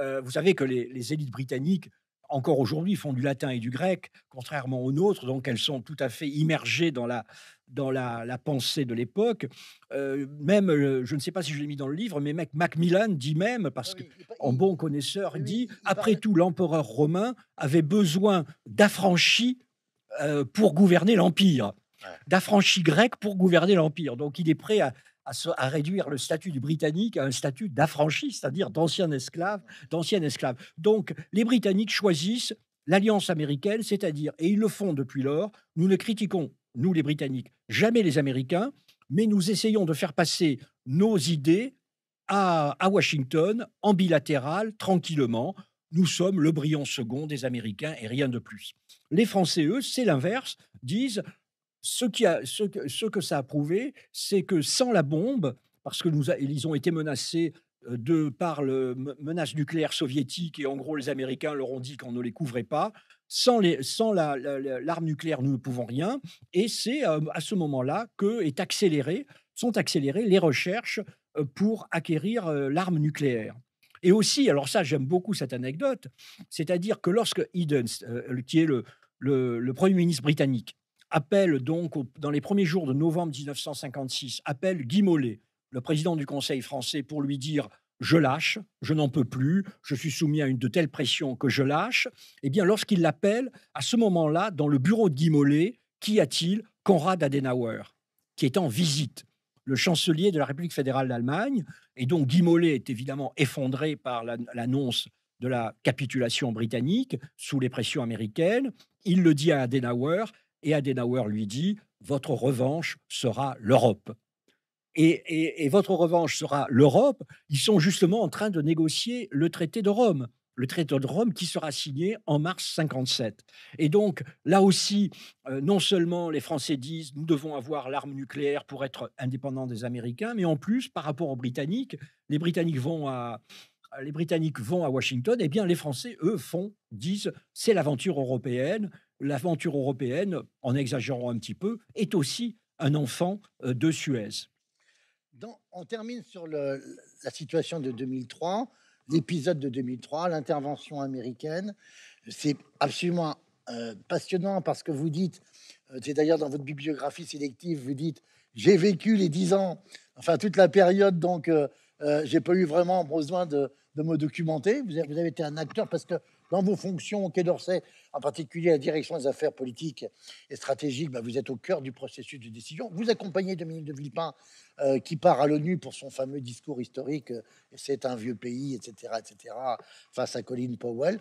Euh, vous savez que les, élites britanniques encore aujourd'hui font du latin et du grec, contrairement aux nôtres, donc elles sont tout à fait immergées dans la, dans la, pensée de l'époque. Euh, même, euh, je ne sais pas si je l'ai mis dans le livre, mais mec, Macmillan dit même, parce que qu'en bon connaisseur, dit, après tout, l'empereur romain avait besoin d'affranchis euh, pour gouverner l'Empire d'affranchis grecs pour gouverner l'Empire. Donc il est prêt à à, réduire le statut du Britannique à un statut d'affranchi, c'est-à-dire d'ancien esclave, d'ancienne esclave. Donc les Britanniques choisissent l'alliance américaine, c'est-à-dire, et ils le font depuis lors, nous ne critiquons, nous les Britanniques, jamais les Américains, mais nous essayons de faire passer nos idées à Washington en bilatéral, tranquillement. Nous sommes le brillant second des Américains et rien de plus. Les Français, eux, c'est l'inverse, disent ce, que, ce ça a prouvé, c'est que sans la bombe, parce que ils ont été menacés euh, de par la menace nucléaire soviétique et en gros les Américains leur ont dit qu'on ne les couvrait pas. Sans, l'arme nucléaire, nous ne pouvons rien. Et c'est euh, à ce moment-là que est accéléré, sont accélérées les recherches euh, pour acquérir l'arme nucléaire. Et aussi, alors ça j'aime beaucoup cette anecdote, c'est-à-dire que lorsque Eden, qui est le Premier ministre britannique, appelle donc, dans les premiers jours de novembre 1956, appelle Guy Mollet, le président du Conseil français, pour lui dire je lâche, je n'en peux plus, je suis soumis à une de telles pressions que je lâche. Eh bien, lorsqu'il l'appelle, à ce moment-là, dans le bureau de Guy Mollet, qui a-t-il Konrad Adenauer, qui est en visite, le chancelier de la République fédérale d'Allemagne. Et donc, Guy Mollet est évidemment effondré par l'annonce de la capitulation britannique sous les pressions américaines. Il le dit à Adenauer et Adenauer lui dit, votre revanche sera l'Europe. Et, votre revanche sera l'Europe. Ils sont justement en train de négocier le traité de Rome, le traité de Rome qui sera signé en mars 57. Et donc là aussi, euh, non seulement les Français disent nous devons avoir l'arme nucléaire pour être indépendants des Américains, mais en plus par rapport aux Britanniques, les Britanniques vont à les Britanniques vont à Washington, et eh bien les Français, eux, font, disent, c'est l'aventure européenne, l'aventure européenne, en exagérant un petit peu, est aussi un enfant euh, de Suez. on termine sur la situation de 2003, l'épisode de 2003, l'intervention américaine. C'est absolument euh, passionnant parce que vous dites, euh, c'est d'ailleurs dans votre bibliographie sélective, vous dites, j'ai vécu les 10 ans, enfin toute la période, donc j'ai pas eu vraiment besoin de, me documenter. Vous vous avez, été un acteur parce que dans vos fonctions au Quai d'Orsay, en particulier la direction des affaires politiques et stratégiques, bah, vous êtes au cœur du processus de décision. Vous accompagnez Dominique de Villepin, euh, qui part à l'ONU pour son fameux discours historique euh, C'est un vieux pays, etc., etc., face à Colin Powell.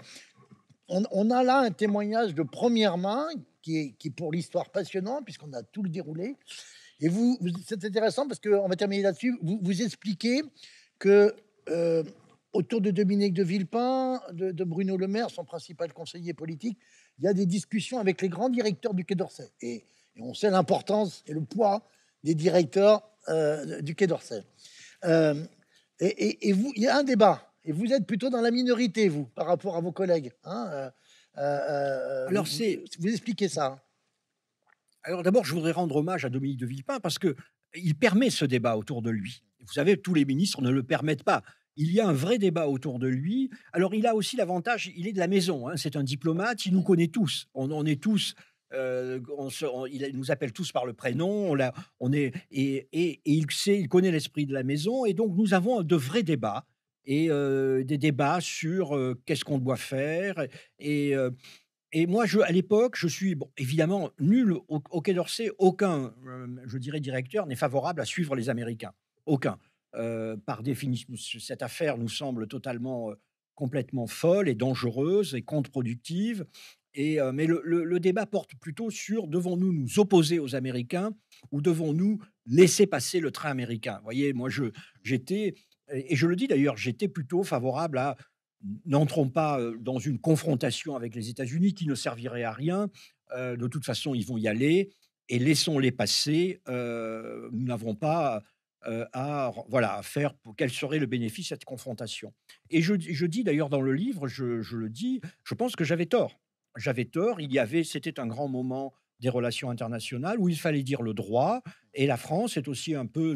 On, a là un témoignage de première main qui est, qui pour l'histoire passionnant, puisqu'on a tout le déroulé. Et vous, c'est intéressant parce qu'on va terminer là-dessus. Vous, expliquez que euh, autour de Dominique de Villepin, de, Bruno Le Maire, son principal conseiller politique, il y a des discussions avec les grands directeurs du Quai d'Orsay. Et, on sait l'importance et le poids des directeurs euh, du Quai d'Orsay. Euh, et, vous, il y a un débat. Et vous êtes plutôt dans la minorité, vous, par rapport à vos collègues. Hein, euh, Alors, Vous expliquez ça. Hein. Alors, d'abord, je voudrais rendre hommage à Dominique de Villepin parce que il permet ce débat autour de lui. Vous savez, tous les ministres ne le permettent pas. Il y a un vrai débat autour de lui. Alors, il a aussi l'avantage, il est de la maison. Hein, c'est un diplomate, il nous connaît tous. On, en est tous. Euh, il nous appelle tous par le prénom, on, est, et, il connaît l'esprit de la maison, et donc nous avons de vrais débats, et euh, des débats sur euh, qu'est-ce qu'on doit faire. Et, moi, à l'époque, je suis évidemment nul au, au Quai d'Orsay, aucun, je dirais, directeur n'est favorable à suivre les Américains, aucun par définition, cette affaire nous semble totalement, complètement folle et dangereuse et contre-productive. Et, mais le, débat porte plutôt sur devons-nous nous opposer aux Américains ou devons-nous laisser passer le train américain Vous voyez, moi, je, j'étais, et je le dis d'ailleurs, j'étais plutôt favorable à n'entrons pas dans une confrontation avec les États-Unis qui ne servirait à rien. de toute façon, ils vont y aller et laissons-les passer. nous n'avons pas euh, à, voilà, à faire, quel serait le bénéfice de cette confrontation. Et je, dis d'ailleurs dans le livre, je, le dis, je pense que j'avais tort. J'avais tort, il y avait, c'était un grand moment des relations internationales où il fallait dire le droit, et la France est aussi un peu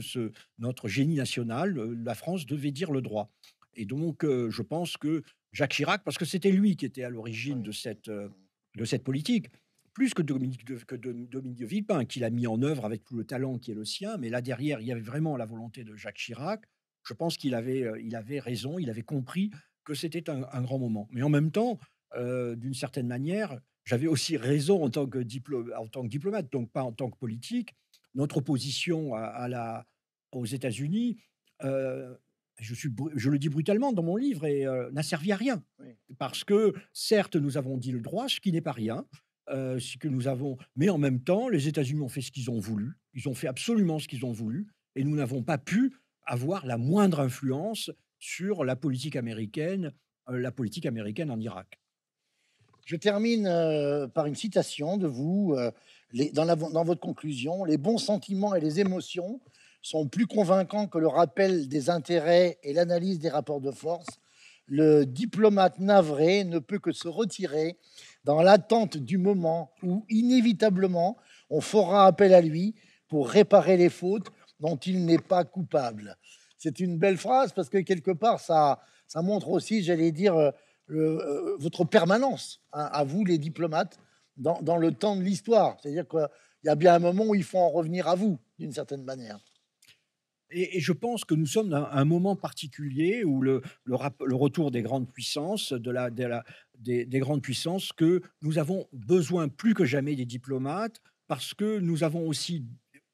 notre génie national, la France devait dire le droit. Et donc, euh, je pense que Jacques Chirac, parce que c'était lui qui était à l'origine euh, de cette politique, plus que Dominique, de, que de, Villepin, qu'il a mis en œuvre avec tout le talent qui est le sien. Mais là, derrière, il y avait vraiment la volonté de Jacques Chirac. Je pense qu'il avait, euh, il avait raison, il avait compris que c'était un, grand moment. Mais en même temps, euh, d'une certaine manière, j'avais aussi raison en tant, que diplomate, donc pas en tant que politique. Notre opposition à, la, aux États-Unis, euh, je, le dis brutalement dans mon livre, n'a servi à rien. Parce que, certes, nous avons dit le droit, ce qui n'est pas rien. Euh, ce que nous avons. Mais en même temps, les États-Unis ont fait ce qu'ils ont voulu. Ils ont fait absolument ce qu'ils ont voulu. Et nous n'avons pas pu avoir la moindre influence sur la politique américaine, euh, la politique américaine en Irak. Je termine euh, par une citation de vous. Les, dans votre conclusion, les bons sentiments et les émotions sont plus convaincants que le rappel des intérêts et l'analyse des rapports de force. Le diplomate navré ne peut que se retirer dans l'attente du moment où, inévitablement, on fera appel à lui pour réparer les fautes dont il n'est pas coupable. C'est une belle phrase parce que quelque part, ça, ça montre aussi, j'allais dire, euh, euh, votre permanence, hein, à vous les diplomates, dans, dans le temps de l'histoire. C'est-à-dire qu'il y a bien un moment où il faut en revenir à vous, d'une certaine manière. Et, je pense que nous sommes à un moment particulier où le, le, le retour des grandes puissances, de la, de la, des, grandes puissances que nous avons besoin plus que jamais des diplomates parce que nous avons aussi,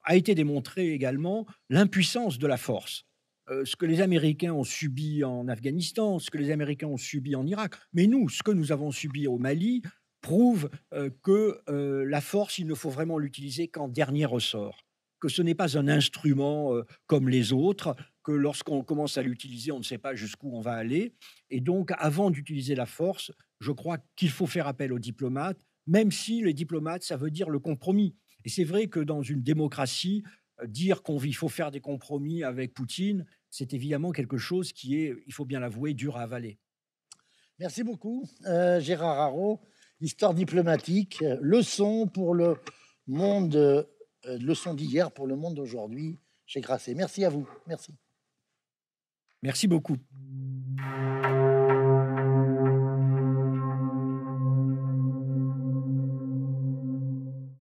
a été démontré également, l'impuissance de la force. Euh, ce que les Américains ont subi en Afghanistan, ce que les Américains ont subi en Irak, mais nous, ce que nous avons subi au Mali, prouve euh, que euh, la force, il ne faut vraiment l'utiliser qu'en dernier ressort, que ce n'est pas un instrument comme les autres, que lorsqu'on commence à l'utiliser, on ne sait pas jusqu'où on va aller. Et donc, avant d'utiliser la force, je crois qu'il faut faire appel aux diplomates, même si les diplomates, ça veut dire le compromis. Et c'est vrai que dans une démocratie, euh, dire qu'il faut faire des compromis avec Poutine, c'est évidemment quelque chose qui est, il faut bien l'avouer, dur à avaler. Merci beaucoup, euh, Gérard Haro. Histoire diplomatique, euh, leçon pour le monde, leçon d'hier pour le monde d'aujourd'hui chez Grasset. Merci à vous. Merci. Merci beaucoup.